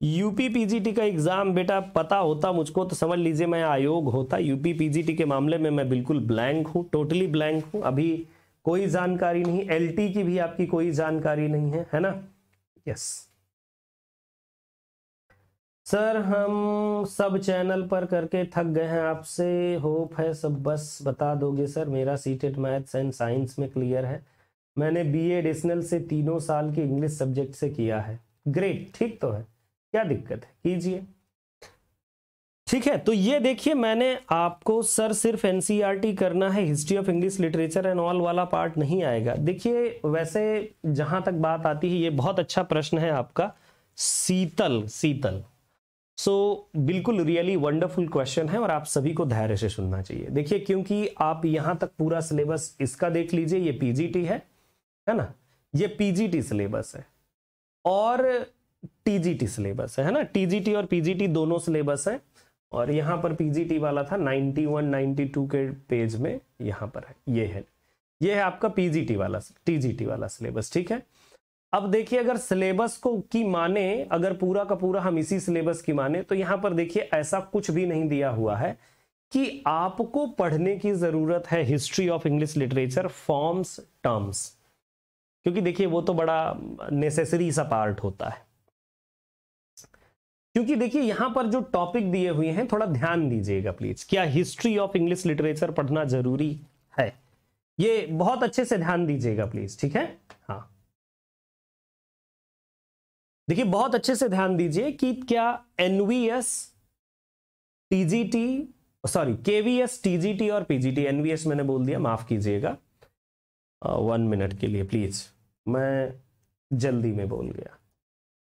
यूपी पीजीटी का एग्जाम बेटा पता होता मुझको तो समझ लीजिए मैं आयोग होता यूपी पीजीटी के मामले में मैं बिल्कुल ब्लैंक हूं टोटली ब्लैंक हूं अभी कोई जानकारी नहीं एलटी की भी आपकी कोई जानकारी नहीं है है ना यस सर हम सब चैनल पर करके थक गए हैं आपसे होप है सब बस बता दोगे सर मेरा सीटेट मैथ्स एंड साइंस में क्लियर है मैंने बी एडिशनल से तीनों साल के इंग्लिश सब्जेक्ट से किया है ग्रेट ठीक तो है क्या दिक्कत है कीजिए ठीक है तो ये देखिए मैंने आपको सर सिर्फ एनसीईआरटी e करना है history of English literature and all वाला पार्ट नहीं आएगा देखिए वैसे जहां तक बात आती है ये बहुत अच्छा प्रश्न है आपका शीतल शीतल सो so, बिल्कुल रियली वंडरफुल क्वेश्चन है और आप सभी को धैर्य से सुनना चाहिए देखिए क्योंकि आप यहां तक पूरा सिलेबस इसका देख लीजिए ये पीजीटी है है ना ये पीजीटी सिलेबस है और टीजीटी सिलेबस है ना टीजीटी और पीजीटी दोनों सिलेबस है और यहाँ पर पीजीटी वाला था 91 92 के पेज में यहाँ पर है ये है ये है आपका पीजीटी वाला टीजीटी वाला सिलेबस ठीक है अब देखिए अगर सिलेबस को की माने अगर पूरा का पूरा हम इसी सिलेबस की माने तो यहाँ पर देखिए ऐसा कुछ भी नहीं दिया हुआ है कि आपको पढ़ने की जरूरत है history of English literature forms terms क्योंकि देखिए वो तो बड़ा नेसेसरी सा पार्ट होता है क्योंकि देखिए यहां पर जो टॉपिक दिए हुए हैं थोड़ा ध्यान दीजिएगा प्लीज क्या हिस्ट्री ऑफ इंग्लिश लिटरेचर पढ़ना जरूरी है ये बहुत अच्छे से ध्यान दीजिएगा प्लीज ठीक है हाँ देखिए बहुत अच्छे से ध्यान दीजिए कि क्या NVS TGT sorry KVS TGT और पीजीटी एनवीएस मैंने बोल दिया माफ कीजिएगा वन मिनट के लिए प्लीज मैं जल्दी में बोल गया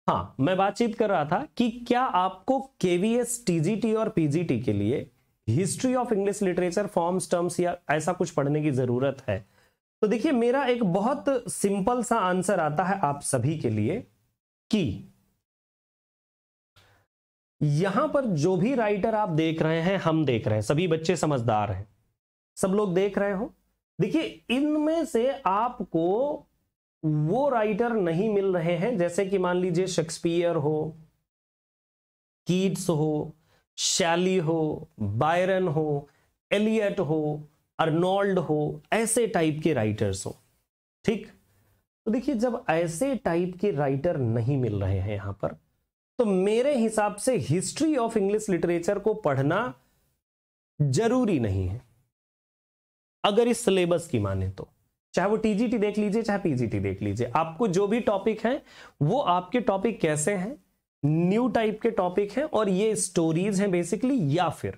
हाँ मैं बातचीत कर रहा था कि क्या आपको केवीएस टीजीटी और पीजीटी के लिए history of English literature forms terms या ऐसा कुछ पढ़ने की जरूरत है तो देखिए मेरा एक बहुत सिंपल सा आंसर आता है आप सभी के लिए कि यहां पर जो भी राइटर आप देख रहे हैं हम देख रहे हैं सभी बच्चे समझदार हैं सब लोग देख रहे हो देखिए इनमें से आपको वो राइटर नहीं मिल रहे हैं जैसे कि मान लीजिए शेक्सपियर हो कीट्स हो शैली हो बायरन हो एलियट हो अर्नोल्ड हो ऐसे टाइप के राइटर्स हो ठीक तो देखिए जब ऐसे टाइप के राइटर नहीं मिल रहे हैं यहां पर तो मेरे हिसाब से हिस्ट्री ऑफ इंग्लिश लिटरेचर को पढ़ना जरूरी नहीं है अगर इस सिलेबस की माने तो चाहे वो टीजीटी देख लीजिए चाहे पीजीटी देख लीजिए आपको जो भी टॉपिक है वो आपके टॉपिक कैसे हैं न्यू टाइप के टॉपिक हैं और ये स्टोरीज हैं बेसिकली या फिर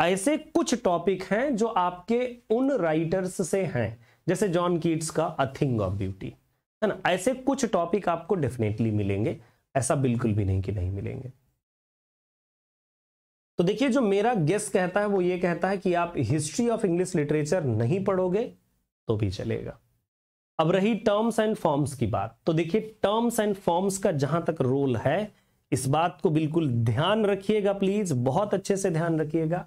ऐसे कुछ टॉपिक हैं जो आपके उन राइटर्स से हैं जैसे जॉन कीट्स का अ थिंग ऑफ ब्यूटी है ना ऐसे कुछ टॉपिक आपको डेफिनेटली मिलेंगे ऐसा बिल्कुल भी नहीं कि नहीं मिलेंगे तो देखिए जो मेरा गेस्ट कहता है वो ये कहता है कि आप हिस्ट्री ऑफ इंग्लिश लिटरेचर नहीं पढ़ोगे तो भी चलेगा अब रही टर्म्स एंड फॉर्म्स की बात तो देखिए टर्म्स एंड फॉर्म्स का जहां तक रोल है इस बात को बिल्कुल ध्यान रखिएगा प्लीज बहुत अच्छे से ध्यान रखिएगा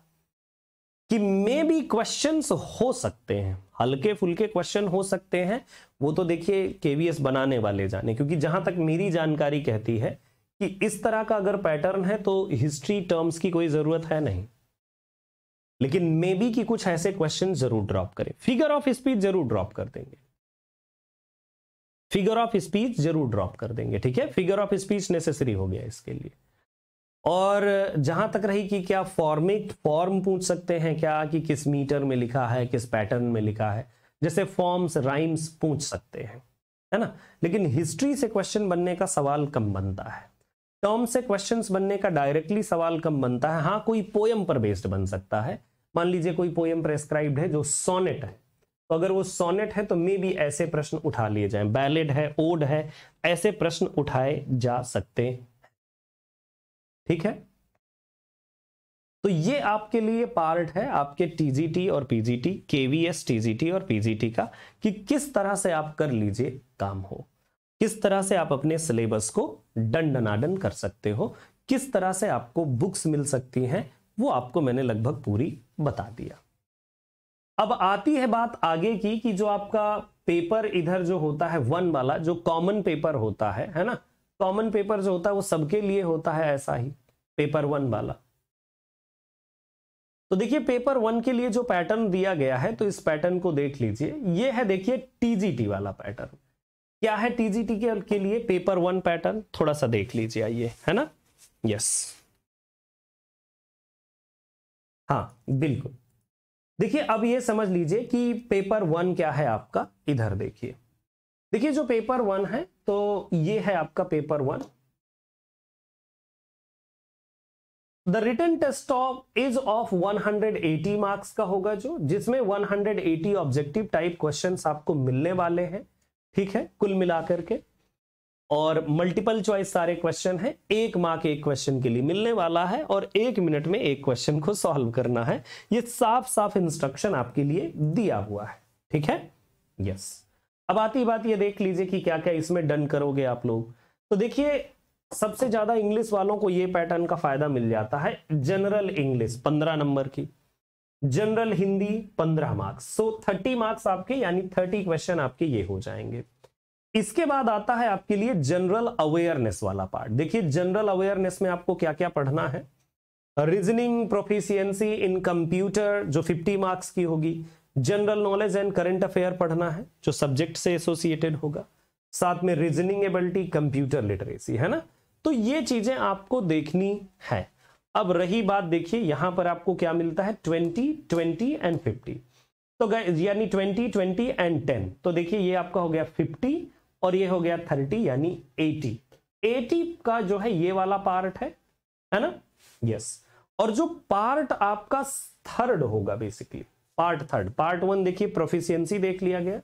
कि मे बी क्वेश्चन हो सकते हैं हल्के फुल्के क्वेश्चन हो सकते हैं वो तो देखिए केवीएस बनाने वाले जाने क्योंकि जहां तक मेरी जानकारी कहती है कि इस तरह का अगर पैटर्न है तो हिस्ट्री टर्म्स की कोई जरूरत है नहीं लेकिन मे बी की कुछ ऐसे क्वेश्चन जरूर ड्रॉप करें फिगर ऑफ स्पीच जरूर ड्रॉप कर देंगे फिगर ऑफ स्पीच जरूर ड्रॉप कर देंगे ठीक है फिगर ऑफ स्पीच नेसेसरी हो गया इसके लिए और जहां तक रही कि क्या फॉर्मेट फॉर्म पूछ सकते हैं क्या कि किस मीटर में लिखा है किस पैटर्न में लिखा है जैसे फॉर्म्स राइम्स पूछ सकते हैं है ना लेकिन हिस्ट्री से क्वेश्चन बनने का सवाल कम बनता है टर्म से क्वेश्चंस बनने का डायरेक्टली सवाल कम बनता है हाँ कोई पोयम पर बेस्ड बन सकता है मान लीजिए कोई पोएम प्रेस्क्राइब्ड है जो सोनेट है तो अगर वो सोनेट है तो मे भी ऐसे प्रश्न उठा लिए जाए बैलेड है ओड है ऐसे प्रश्न उठाए जा सकते हैं ठीक है तो ये आपके लिए पार्ट है आपके टीजीटी और पीजीटी केवीएस टीजीटी और पीजीटी का कि किस तरह से आप कर लीजिए काम हो किस तरह से आप अपने सिलेबस को दंडनाडन कर सकते हो किस तरह से आपको बुक्स मिल सकती हैं वो आपको मैंने लगभग पूरी बता दिया अब आती है बात आगे की कि जो आपका पेपर इधर जो होता है वन वाला जो कॉमन पेपर होता है है ना कॉमन पेपर जो होता है वो सबके लिए होता है ऐसा ही पेपर वन वाला तो देखिए पेपर वन के लिए जो पैटर्न दिया गया है तो इस पैटर्न को देख लीजिए ये है देखिए टीजीटी वाला पैटर्न क्या है टीजीटी के लिए पेपर वन पैटर्न थोड़ा सा देख लीजिए आइए है ना यस yes. हाँ बिल्कुल देखिए अब ये समझ लीजिए कि पेपर वन क्या है आपका इधर देखिए देखिए जो पेपर वन है तो ये है आपका paper one the written test of is of 180 marks का होगा जो जिसमें 180 ऑब्जेक्टिव टाइप क्वेश्चंस आपको मिलने वाले हैं ठीक है कुल मिलाकर के और मल्टीपल चॉइस सारे क्वेश्चन हैं एक मार्क एक क्वेश्चन के लिए मिलने वाला है और एक मिनट में एक क्वेश्चन को सॉल्व करना है ये साफ साफ इंस्ट्रक्शन आपके लिए दिया हुआ है ठीक है यस अब आती बात ये देख लीजिए कि क्या क्या इसमें डन करोगे आप लोग तो देखिए सबसे ज्यादा इंग्लिश वालों को ये पैटर्न का फायदा मिल जाता है जनरल इंग्लिश पंद्रह नंबर की जनरल हिंदी पंद्रह मार्क्स सो थर्टी मार्क्स आपके यानी थर्टी क्वेश्चन आपके ये हो जाएंगे इसके बाद आता है आपके लिए जनरल अवेयरनेस वाला पार्ट देखिए जनरल अवेयरनेस में आपको क्या क्या पढ़ना है रीजनिंग प्रोफिशियंसी इन कंप्यूटर जो 50 मार्क्स की होगी general knowledge and current affair पढ़ना है जो सब्जेक्ट से एसोसिएटेड होगा साथ में रीजनिंग एबिलिटी कंप्यूटर लिटरेसी है ना तो ये चीजें आपको देखनी है अब रही बात देखिए यहां पर आपको क्या मिलता है ट्वेंटी ट्वेंटी एंड फिफ्टी तो यानी ट्वेंटी ट्वेंटी एंड टेन तो देखिए ये आपका हो गया फिफ्टी और ये हो गया थर्टी यानी एटी एटी का जो है ये वाला पार्ट है है ना यस yes. और जो पार्ट आपका थर्ड होगा basically part third part one देखिए प्रोफिशियंसी देख लिया गया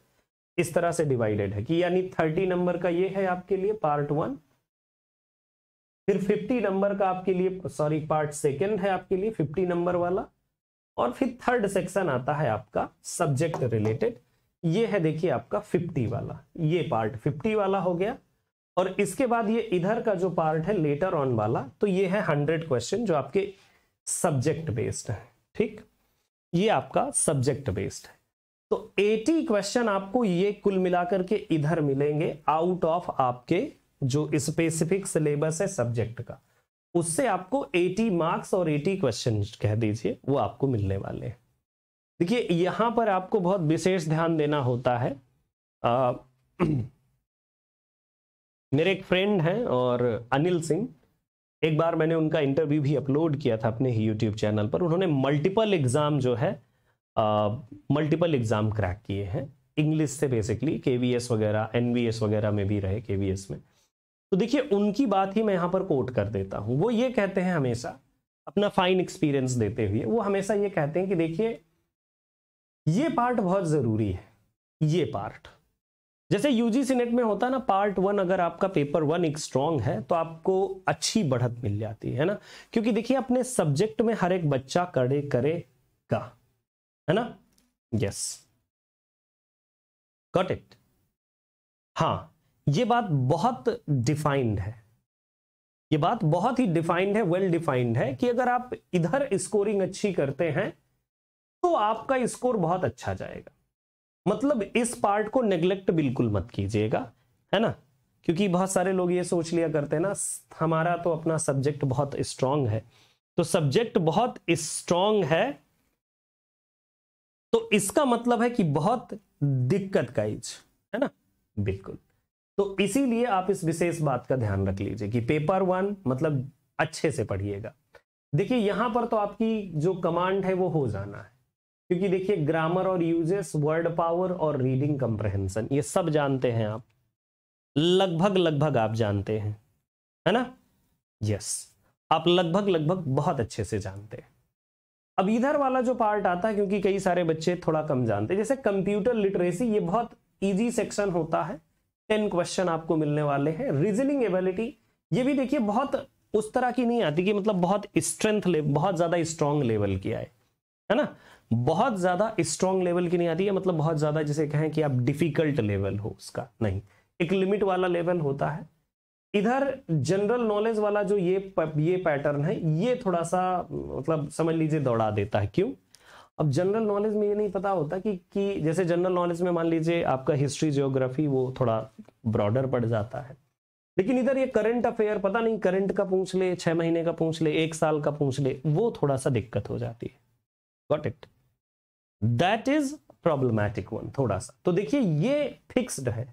इस तरह से डिवाइडेड है कि यानी थर्टी नंबर का ये है आपके लिए पार्ट वन फिर फिफ्टी नंबर का आपके लिए सॉरी पार्ट सेकेंड है आपके लिए फिफ्टी नंबर वाला और फिर थर्ड सेक्शन आता है आपका सब्जेक्ट रिलेटेड ये है देखिए आपका 50 वाला ये पार्ट 50 वाला हो गया और इसके बाद ये इधर का जो पार्ट है लेटर ऑन वाला तो ये है 100 क्वेश्चन जो आपके सब्जेक्ट बेस्ड है ठीक ये आपका सब्जेक्ट बेस्ड है तो 80 क्वेश्चन आपको ये कुल मिलाकर के इधर मिलेंगे आउट ऑफ आपके जो स्पेसिफिक सिलेबस है सब्जेक्ट का उससे आपको 80 मार्क्स और 80 क्वेश्चन कह दीजिए वो आपको मिलने वाले हैं देखिए यहाँ पर आपको बहुत विशेष ध्यान देना होता है आ, *clears throat* मेरे एक फ्रेंड हैं और अनिल सिंह एक बार मैंने उनका इंटरव्यू भी अपलोड किया था अपने ही यूट्यूब चैनल पर उन्होंने मल्टीपल एग्ज़ाम जो है मल्टीपल एग्ज़ाम क्रैक किए हैं इंग्लिश से बेसिकली के वगैरह एन वगैरह में भी रहे के में तो देखिए उनकी बात ही मैं यहाँ पर कोट कर देता हूँ वो ये कहते हैं हमेशा अपना फाइन एक्सपीरियंस देते हुए वो हमेशा ये कहते हैं कि देखिए ये पार्ट बहुत ज़रूरी है ये पार्ट जैसे यूजीसी नेट में होता है ना पार्ट वन अगर आपका पेपर वन एक स्ट्रांग है तो आपको अच्छी बढ़त मिल जाती है ना क्योंकि देखिए अपने सब्जेक्ट में हर एक बच्चा करे करेगा है ना यस गॉट इट हाँ ये बात बहुत डिफाइंड है ये बात बहुत ही डिफाइंड है वेल well डिफाइंड है कि अगर आप इधर स्कोरिंग अच्छी करते हैं तो आपका स्कोर बहुत अच्छा जाएगा मतलब इस पार्ट को नेग्लेक्ट बिल्कुल मत कीजिएगा है ना क्योंकि बहुत सारे लोग ये सोच लिया करते हैं ना हमारा तो अपना सब्जेक्ट बहुत स्ट्रांग है तो सब्जेक्ट बहुत स्ट्रांग है तो इसका मतलब है कि बहुत दिक्कत का इज है ना बिल्कुल तो इसीलिए आप इस विशेष बात का ध्यान रख लीजिए कि पेपर वन मतलब अच्छे से पढ़िएगा देखिए यहां पर तो आपकी जो कमांड है वो हो जाना है क्योंकि देखिए ग्रामर और यूजेस वर्ड पावर और रीडिंग कंप्रहेंशन ये सब जानते हैं आप लगभग लगभग आप जानते हैं है ना यस आप लगभग लगभग बहुत अच्छे से जानते हैं अब इधर वाला जो पार्ट आता है क्योंकि कई सारे बच्चे थोड़ा कम जानते हैं जैसे कंप्यूटर लिटरेसी ये बहुत इजी सेक्शन होता है टेन क्वेश्चन आपको मिलने वाले हैं रीजनिंग एबिलिटी ये भी देखिए बहुत उस तरह की नहीं आती कि मतलब बहुत स्ट्रेंथ ले बहुत ज्यादा स्ट्रांग लेवल की आए है ना बहुत ज़्यादा स्ट्रॉन्ग लेवल की नहीं आती है मतलब बहुत ज़्यादा जैसे कहें कि आप डिफिकल्ट लेवल हो उसका नहीं एक लिमिट वाला लेवल होता है इधर जनरल नॉलेज वाला जो ये ये पैटर्न है ये थोड़ा सा मतलब समझ लीजिए दौड़ा देता है क्यों अब जनरल नॉलेज में ये नहीं पता होता कि कि जैसे जनरल नॉलेज में मान लीजिए आपका हिस्ट्री जियोग्राफी वो थोड़ा ब्रॉडर पड़ जाता है लेकिन इधर ये करंट अफेयर पता नहीं करंट का पूछ ले छह महीने का पूछ ले एक साल का पूछ ले वो थोड़ा सा दिक्कत हो जाती है got it that is problematic one थोड़ा सा तो देखिए ये फिक्स्ड है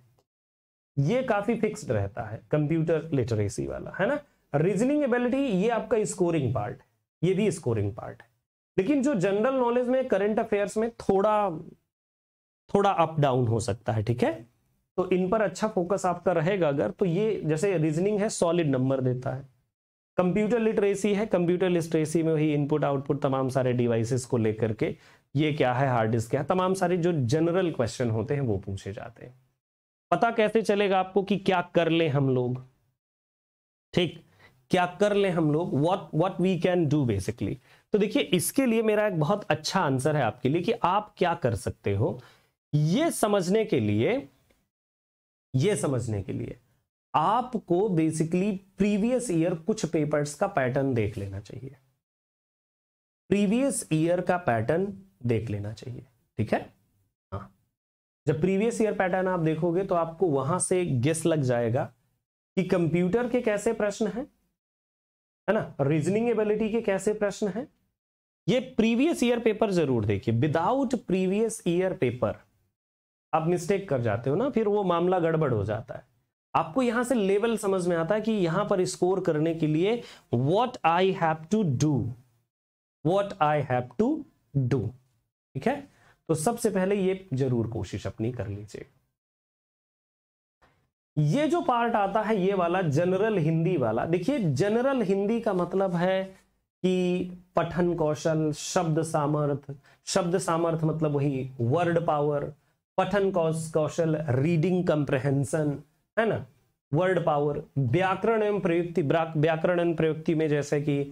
ये काफी फिक्स्ड रहता है कंप्यूटर लिटरेसी वाला है ना रीजनिंग एबिलिटी ये आपका स्कोरिंग पार्ट है ये भी स्कोरिंग पार्ट है लेकिन जो जनरल नॉलेज में करंट अफेयर्स में थोड़ा थोड़ा अप डाउन हो सकता है ठीक है तो इन पर अच्छा फोकस आपका रहेगा अगर तो ये जैसे रीजनिंग है सॉलिड नंबर देता है कंप्यूटर लिटरेसी है कंप्यूटर लिटरेसी में वही इनपुट आउटपुट तमाम सारे डिवाइसेस को लेकर के ये क्या है हार्ड डिस्क क्या है तमाम सारे जो जनरल क्वेश्चन होते हैं वो पूछे जाते हैं पता कैसे चलेगा आपको कि क्या कर ले हम लोग ठीक क्या कर ले हम लोग what what we can do basically तो देखिए इसके लिए मेरा एक बहुत अच्छा आंसर है आपके लिए कि आप क्या कर सकते हो ये समझने के लिए ये समझने के लिए आपको बेसिकली प्रीवियस ईयर कुछ पेपर्स का पैटर्न देख लेना चाहिए प्रीवियस ईयर का पैटर्न देख लेना चाहिए ठीक है हाँ जब प्रीवियस ईयर पैटर्न आप देखोगे तो आपको वहां से गेस लग जाएगा कि कंप्यूटर के कैसे प्रश्न हैं है ना रीजनिंग एबिलिटी के कैसे प्रश्न हैं ये प्रीवियस ईयर पेपर जरूर देखिए विदाउट प्रीवियस ईयर पेपर आप मिस्टेक कर जाते हो ना फिर वो मामला गड़बड़ हो जाता है आपको यहां से लेवल समझ में आता है कि यहां पर स्कोर करने के लिए what I have to do what I have to do ठीक है तो सबसे पहले ये जरूर कोशिश अपनी कर लीजिए ये जो पार्ट आता है ये वाला जनरल हिंदी वाला देखिए जनरल हिंदी का मतलब है कि पठन कौशल शब्द सामर्थ शब्द सामर्थ्य मतलब वही वर्ड पावर पठन कौशल रीडिंग कंप्रहेंसन है ना वर्ड पावर व्याकरण एवं प्रयुक्ति व्याकरण एवं प्रयुक्ति में जैसे कि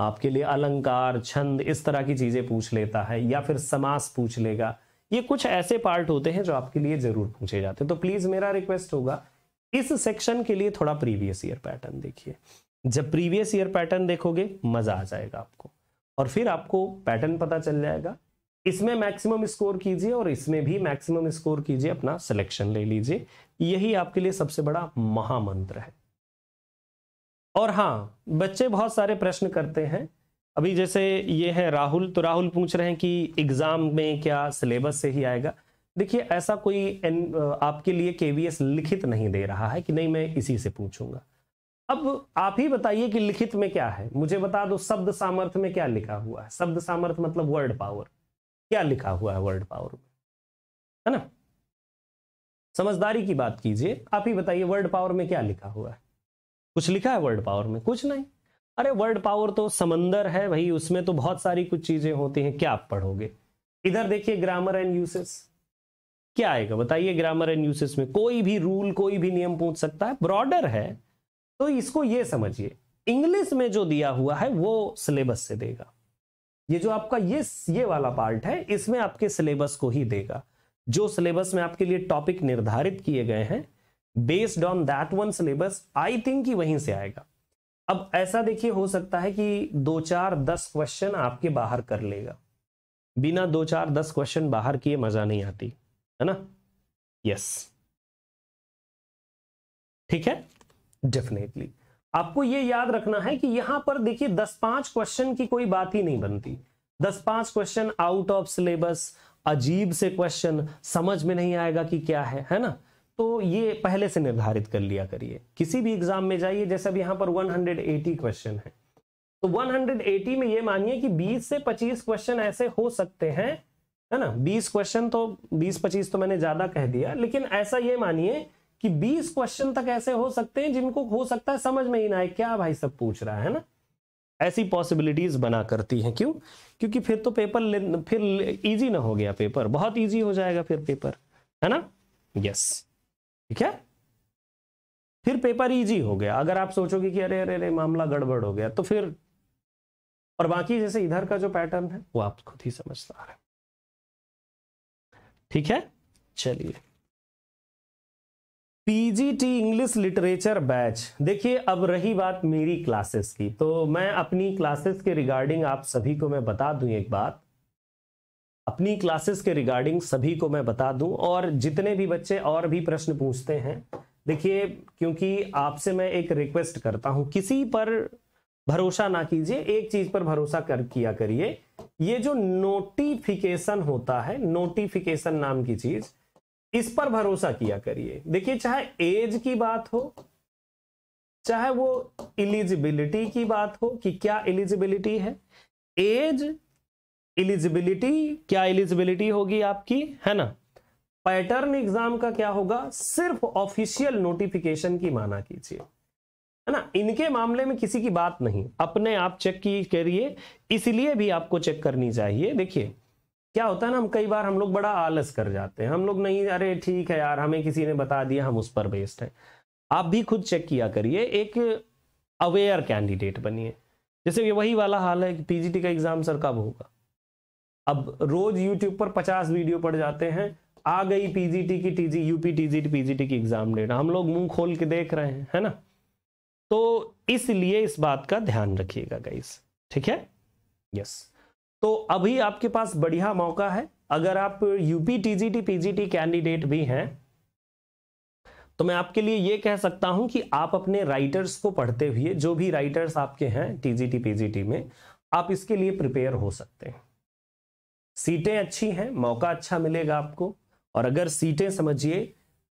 आपके लिए अलंकार छंद इस तरह की चीज़ें पूछ लेता है या फिर समास पूछ लेगा ये कुछ ऐसे पार्ट होते हैं जो आपके लिए ज़रूर पूछे जाते हैं तो प्लीज़ मेरा रिक्वेस्ट होगा इस सेक्शन के लिए थोड़ा प्रीवियस ईयर पैटर्न देखिए जब प्रीवियस ईयर पैटर्न देखोगे मज़ा आ जाएगा आपको और फिर आपको पैटर्न पता चल जाएगा इसमें मैक्सिमम स्कोर कीजिए और इसमें भी मैक्सिमम स्कोर कीजिए अपना सिलेक्शन ले लीजिए यही आपके लिए सबसे बड़ा महामंत्र है और हाँ बच्चे बहुत सारे प्रश्न करते हैं अभी जैसे ये है राहुल तो राहुल पूछ रहे हैं कि एग्ज़ाम में क्या सिलेबस से ही आएगा देखिए ऐसा कोई एन आपके लिए केवीएस लिखित नहीं दे रहा है कि नहीं मैं इसी से पूछूंगा अब आप ही बताइए कि लिखित में क्या है मुझे बता दो शब्द सामर्थ्य में क्या लिखा हुआ है शब्द सामर्थ्य मतलब वर्ड पावर क्या लिखा हुआ है वर्ड पावर में है ना समझदारी की बात कीजिए आप ही बताइए वर्ड पावर में क्या लिखा हुआ है कुछ लिखा है वर्ड पावर में कुछ नहीं अरे वर्ड पावर तो समंदर है भाई उसमें तो बहुत सारी कुछ चीजें होती हैं क्या आप पढ़ोगे इधर देखिए ग्रामर एंड यूसेस क्या आएगा बताइए ग्रामर एंड यूसेस में कोई भी रूल कोई भी नियम पूछ सकता है ब्रॉडर है तो इसको ये समझिए इंग्लिश में जो दिया हुआ है वो सिलेबस से देगा ये जो आपका ये ये वाला पार्ट है इसमें आपके सिलेबस को ही देगा जो सिलेबस में आपके लिए टॉपिक निर्धारित किए गए हैं based on that one syllabus I think वहीं से आएगा अब ऐसा देखिए हो सकता है कि दो चार दस क्वेश्चन आपके बाहर कर लेगा बिना दो चार दस क्वेश्चन बाहर किए मजा नहीं आती है ना यस ठीक है डेफिनेटली आपको यह याद रखना है कि यहां पर देखिए दस पांच क्वेश्चन की कोई बात ही नहीं बनती दस पांच क्वेश्चन आउट ऑफ सिलेबस अजीब से क्वेश्चन समझ में नहीं आएगा कि क्या है है ना तो ये पहले से निर्धारित कर लिया करिए किसी भी एग्जाम में जाइए जैसे अब यहां पर 180 क्वेश्चन है तो 180 में ये मानिए कि 20 से 25 क्वेश्चन ऐसे हो सकते हैं है ना 20 क्वेश्चन तो 20-25 तो मैंने ज्यादा कह दिया लेकिन ऐसा ये मानिए कि 20 क्वेश्चन तक ऐसे हो सकते हैं जिनको हो सकता है समझ में ही ना आए क्या भाई सब पूछ रहा है ना ऐसी पॉसिबिलिटीज बना करती हैं क्यों क्योंकि फिर तो पेपर फिर इजी ना हो गया पेपर बहुत इजी हो जाएगा फिर पेपर है ना यस yes. ठीक है फिर पेपर इजी हो गया अगर आप सोचोगे कि अरे अरे अरे मामला गड़बड़ हो गया तो फिर और बाकी जैसे इधर का जो पैटर्न है वो आप खुद ही समझता आ रहे ठीक है चलिए पीजीटी इंग्लिश लिटरेचर बैच देखिए अब रही बात मेरी क्लासेस की तो मैं अपनी क्लासेस के रिगार्डिंग आप सभी को मैं बता दूं एक बात अपनी क्लासेस के रिगार्डिंग सभी को मैं बता दूं और जितने भी बच्चे और भी प्रश्न पूछते हैं देखिए क्योंकि आपसे मैं एक रिक्वेस्ट करता हूं किसी पर भरोसा ना कीजिए एक चीज पर भरोसा कर किया करिए ये जो नोटिफिकेशन होता है नोटिफिकेशन नाम की चीज इस पर भरोसा किया करिए देखिए चाहे एज की बात हो चाहे वो इलिजिबिलिटी की बात हो कि क्या इलिजिबिलिटी है एज एलिजिबिलिटी क्या एलिजिबिलिटी होगी आपकी है ना पैटर्न एग्जाम का क्या होगा सिर्फ ऑफिशियल नोटिफिकेशन की माना कीजिए है ना इनके मामले में किसी की बात नहीं अपने आप चेक की करिए इसलिए भी आपको चेक करनी चाहिए देखिए क्या होता है ना हम कई बार हम लोग बड़ा आलस कर जाते हैं हम लोग नहीं अरे ठीक है यार हमें किसी ने बता दिया हम उस पर बेस्ड हैं आप भी खुद चेक किया करिए एक अवेयर कैंडिडेट बनिए जैसे ये वही वाला हाल है कि पीजीटी का एग्जाम सर कब होगा अब रोज यूट्यूब पर पचास वीडियो पड़ जाते हैं आ गई पीजीटी की टीजी यूपी टीजीटी पीजीटी की एग्जाम डेट हम लोग मुंह खोल के देख रहे हैं है ना तो इसलिए इस बात का ध्यान रखिएगा गाइस ठीक है यस तो अभी आपके पास बढ़िया मौका है अगर आप यूपी टीजीटी पीजीटी कैंडिडेट भी हैं तो मैं आपके लिए ये कह सकता हूं कि आप अपने राइटर्स को पढ़ते हुए जो भी राइटर्स आपके हैं टीजीटी पीजीटी में आप इसके लिए प्रिपेयर हो सकते हैं सीटें अच्छी हैं मौका अच्छा मिलेगा आपको और अगर सीटें समझिए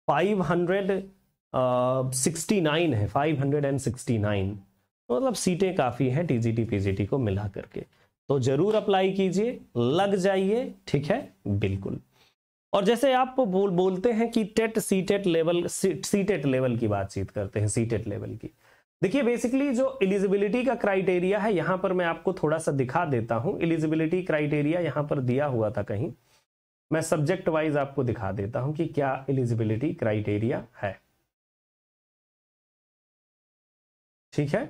569 है 569 तो मतलब सीटें काफ़ी हैं टीजीटी पीजीटी को मिला करके तो जरूर अप्लाई कीजिए लग जाइए ठीक है बिल्कुल और जैसे आप बोल बोलते हैं कि TET CTET level CTET level की बातचीत करते हैं सीटेट लेवल की देखिए बेसिकली जो एलिजिबिलिटी का क्राइटेरिया है यहां पर मैं आपको थोड़ा सा दिखा देता हूं एलिजिबिलिटी क्राइटेरिया यहां पर दिया हुआ था कहीं मैं सब्जेक्ट वाइज आपको दिखा देता हूं कि क्या एलिजिबिलिटी क्राइटेरिया है ठीक है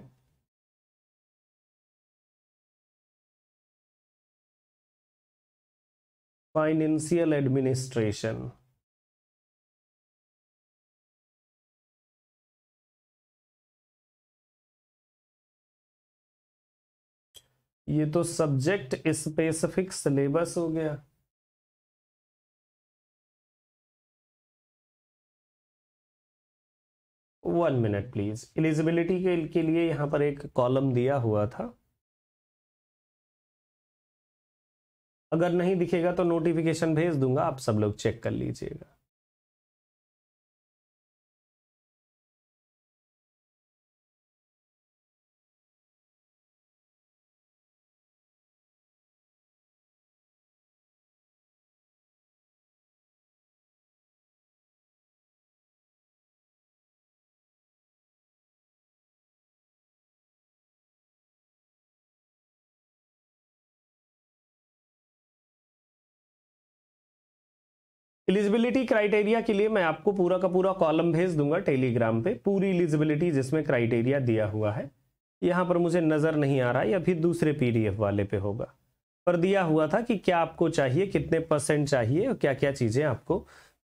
फाइनेंशियल एडमिनिस्ट्रेशन ये तो सब्जेक्ट स्पेसिफिक सिलेबस हो गया वन मिनट प्लीज एलिजिबिलिटी के, के लिए यहां पर एक कॉलम दिया हुआ था अगर नहीं दिखेगा तो नोटिफिकेशन भेज दूंगा आप सब लोग चेक कर लीजिएगा एलिजिबिलिटी क्राइटेरिया के लिए मैं आपको पूरा का पूरा कॉलम भेज दूंगा टेलीग्राम पे पूरी एलिजिबिलिटी जिसमें क्राइटेरिया दिया हुआ है यहाँ पर मुझे नज़र नहीं आ रहा या फिर दूसरे पीडीएफ वाले पे होगा पर दिया हुआ था कि क्या आपको चाहिए कितने परसेंट चाहिए और क्या क्या चीज़ें आपको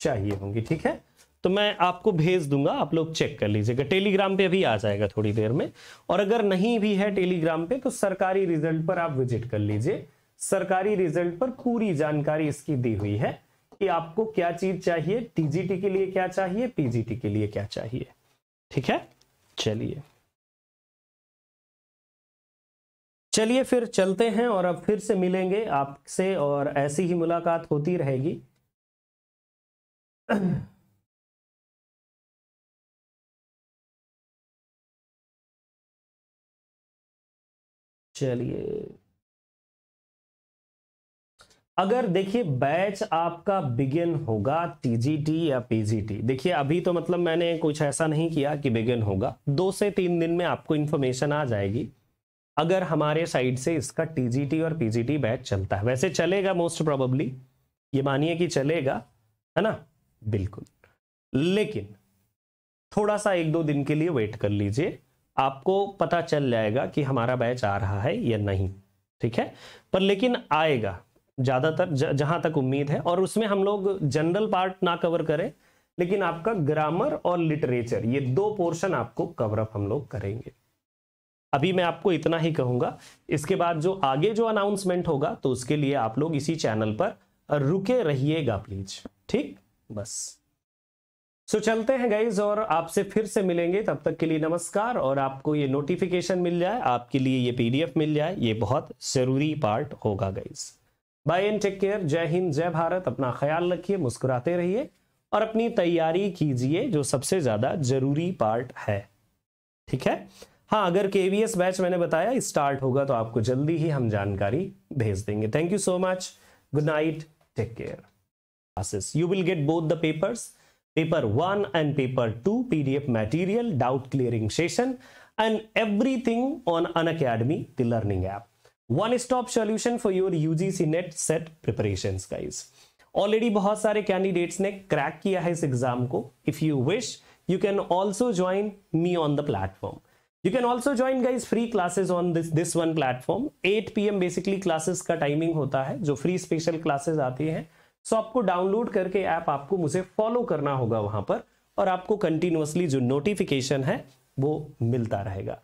चाहिए होंगी ठीक है तो मैं आपको भेज दूंगा आप लोग चेक कर लीजिएगा टेलीग्राम पे भी आ जाएगा थोड़ी देर में और अगर नहीं भी है टेलीग्राम पे तो सरकारी रिजल्ट पर आप विजिट कर लीजिए सरकारी रिजल्ट पर पूरी जानकारी इसकी दी हुई है कि आपको क्या चीज चाहिए टीजीटी के लिए क्या चाहिए पीजीटी के लिए क्या चाहिए ठीक है चलिए चलिए फिर चलते हैं और अब फिर से मिलेंगे आपसे और ऐसी ही मुलाकात होती रहेगी चलिए अगर देखिए बैच आपका बिगिन होगा टीजीटी या पीजीटी देखिए अभी तो मतलब मैंने कुछ ऐसा नहीं किया कि बिगिन होगा दो से तीन दिन में आपको इन्फॉर्मेशन आ जाएगी अगर हमारे साइड से इसका टीजीटी और पीजीटी बैच चलता है वैसे चलेगा मोस्ट प्रोबेबली ये मानिए कि चलेगा है ना बिल्कुल लेकिन थोड़ा सा एक दो दिन के लिए वेट कर लीजिए आपको पता चल जाएगा कि हमारा बैच आ रहा है या नहीं ठीक है पर लेकिन आएगा ज़्यादातर जहां तक उम्मीद है और उसमें हम लोग जनरल पार्ट ना कवर करें लेकिन आपका ग्रामर और लिटरेचर ये दो पोर्शन आपको कवरअप हम लोग करेंगे अभी मैं आपको इतना ही कहूंगा इसके बाद जो आगे जो अनाउंसमेंट होगा तो उसके लिए आप लोग इसी चैनल पर रुके रहिएगा प्लीज ठीक बस सो चलते हैं गाइज और आपसे फिर से मिलेंगे तब तक के लिए नमस्कार और आपको ये नोटिफिकेशन मिल जाए आपके लिए ये पीडीएफ मिल जाए ये बहुत जरूरी पार्ट होगा guys bye and take care जय हिंद जय भारत अपना ख्याल रखिए मुस्कुराते रहिए और अपनी तैयारी कीजिए जो सबसे ज़्यादा जरूरी पार्ट है ठीक है हाँ अगर केवीएस बैच मैंने बताया स्टार्ट होगा तो आपको जल्दी ही हम जानकारी भेज देंगे thank you so much good night take care classes you will get paper the papers paper 1 and paper 2 pdf doubt clearing session and and on Unacademy the learning app one stop solution for your UGC NET SET preparation guys already बहुत सारे candidates ने crack किया है इस exam को if you wish you can also join me on the platform you can also join guys free classes on this this one platform at P M basically classes का timing होता है जो free special classes आती हैं सो आपको download करके app आप आपको मुझे फॉलो करना होगा वहां पर और आपको कंटिन्यूसली जो नोटिफिकेशन है वो मिलता रहेगा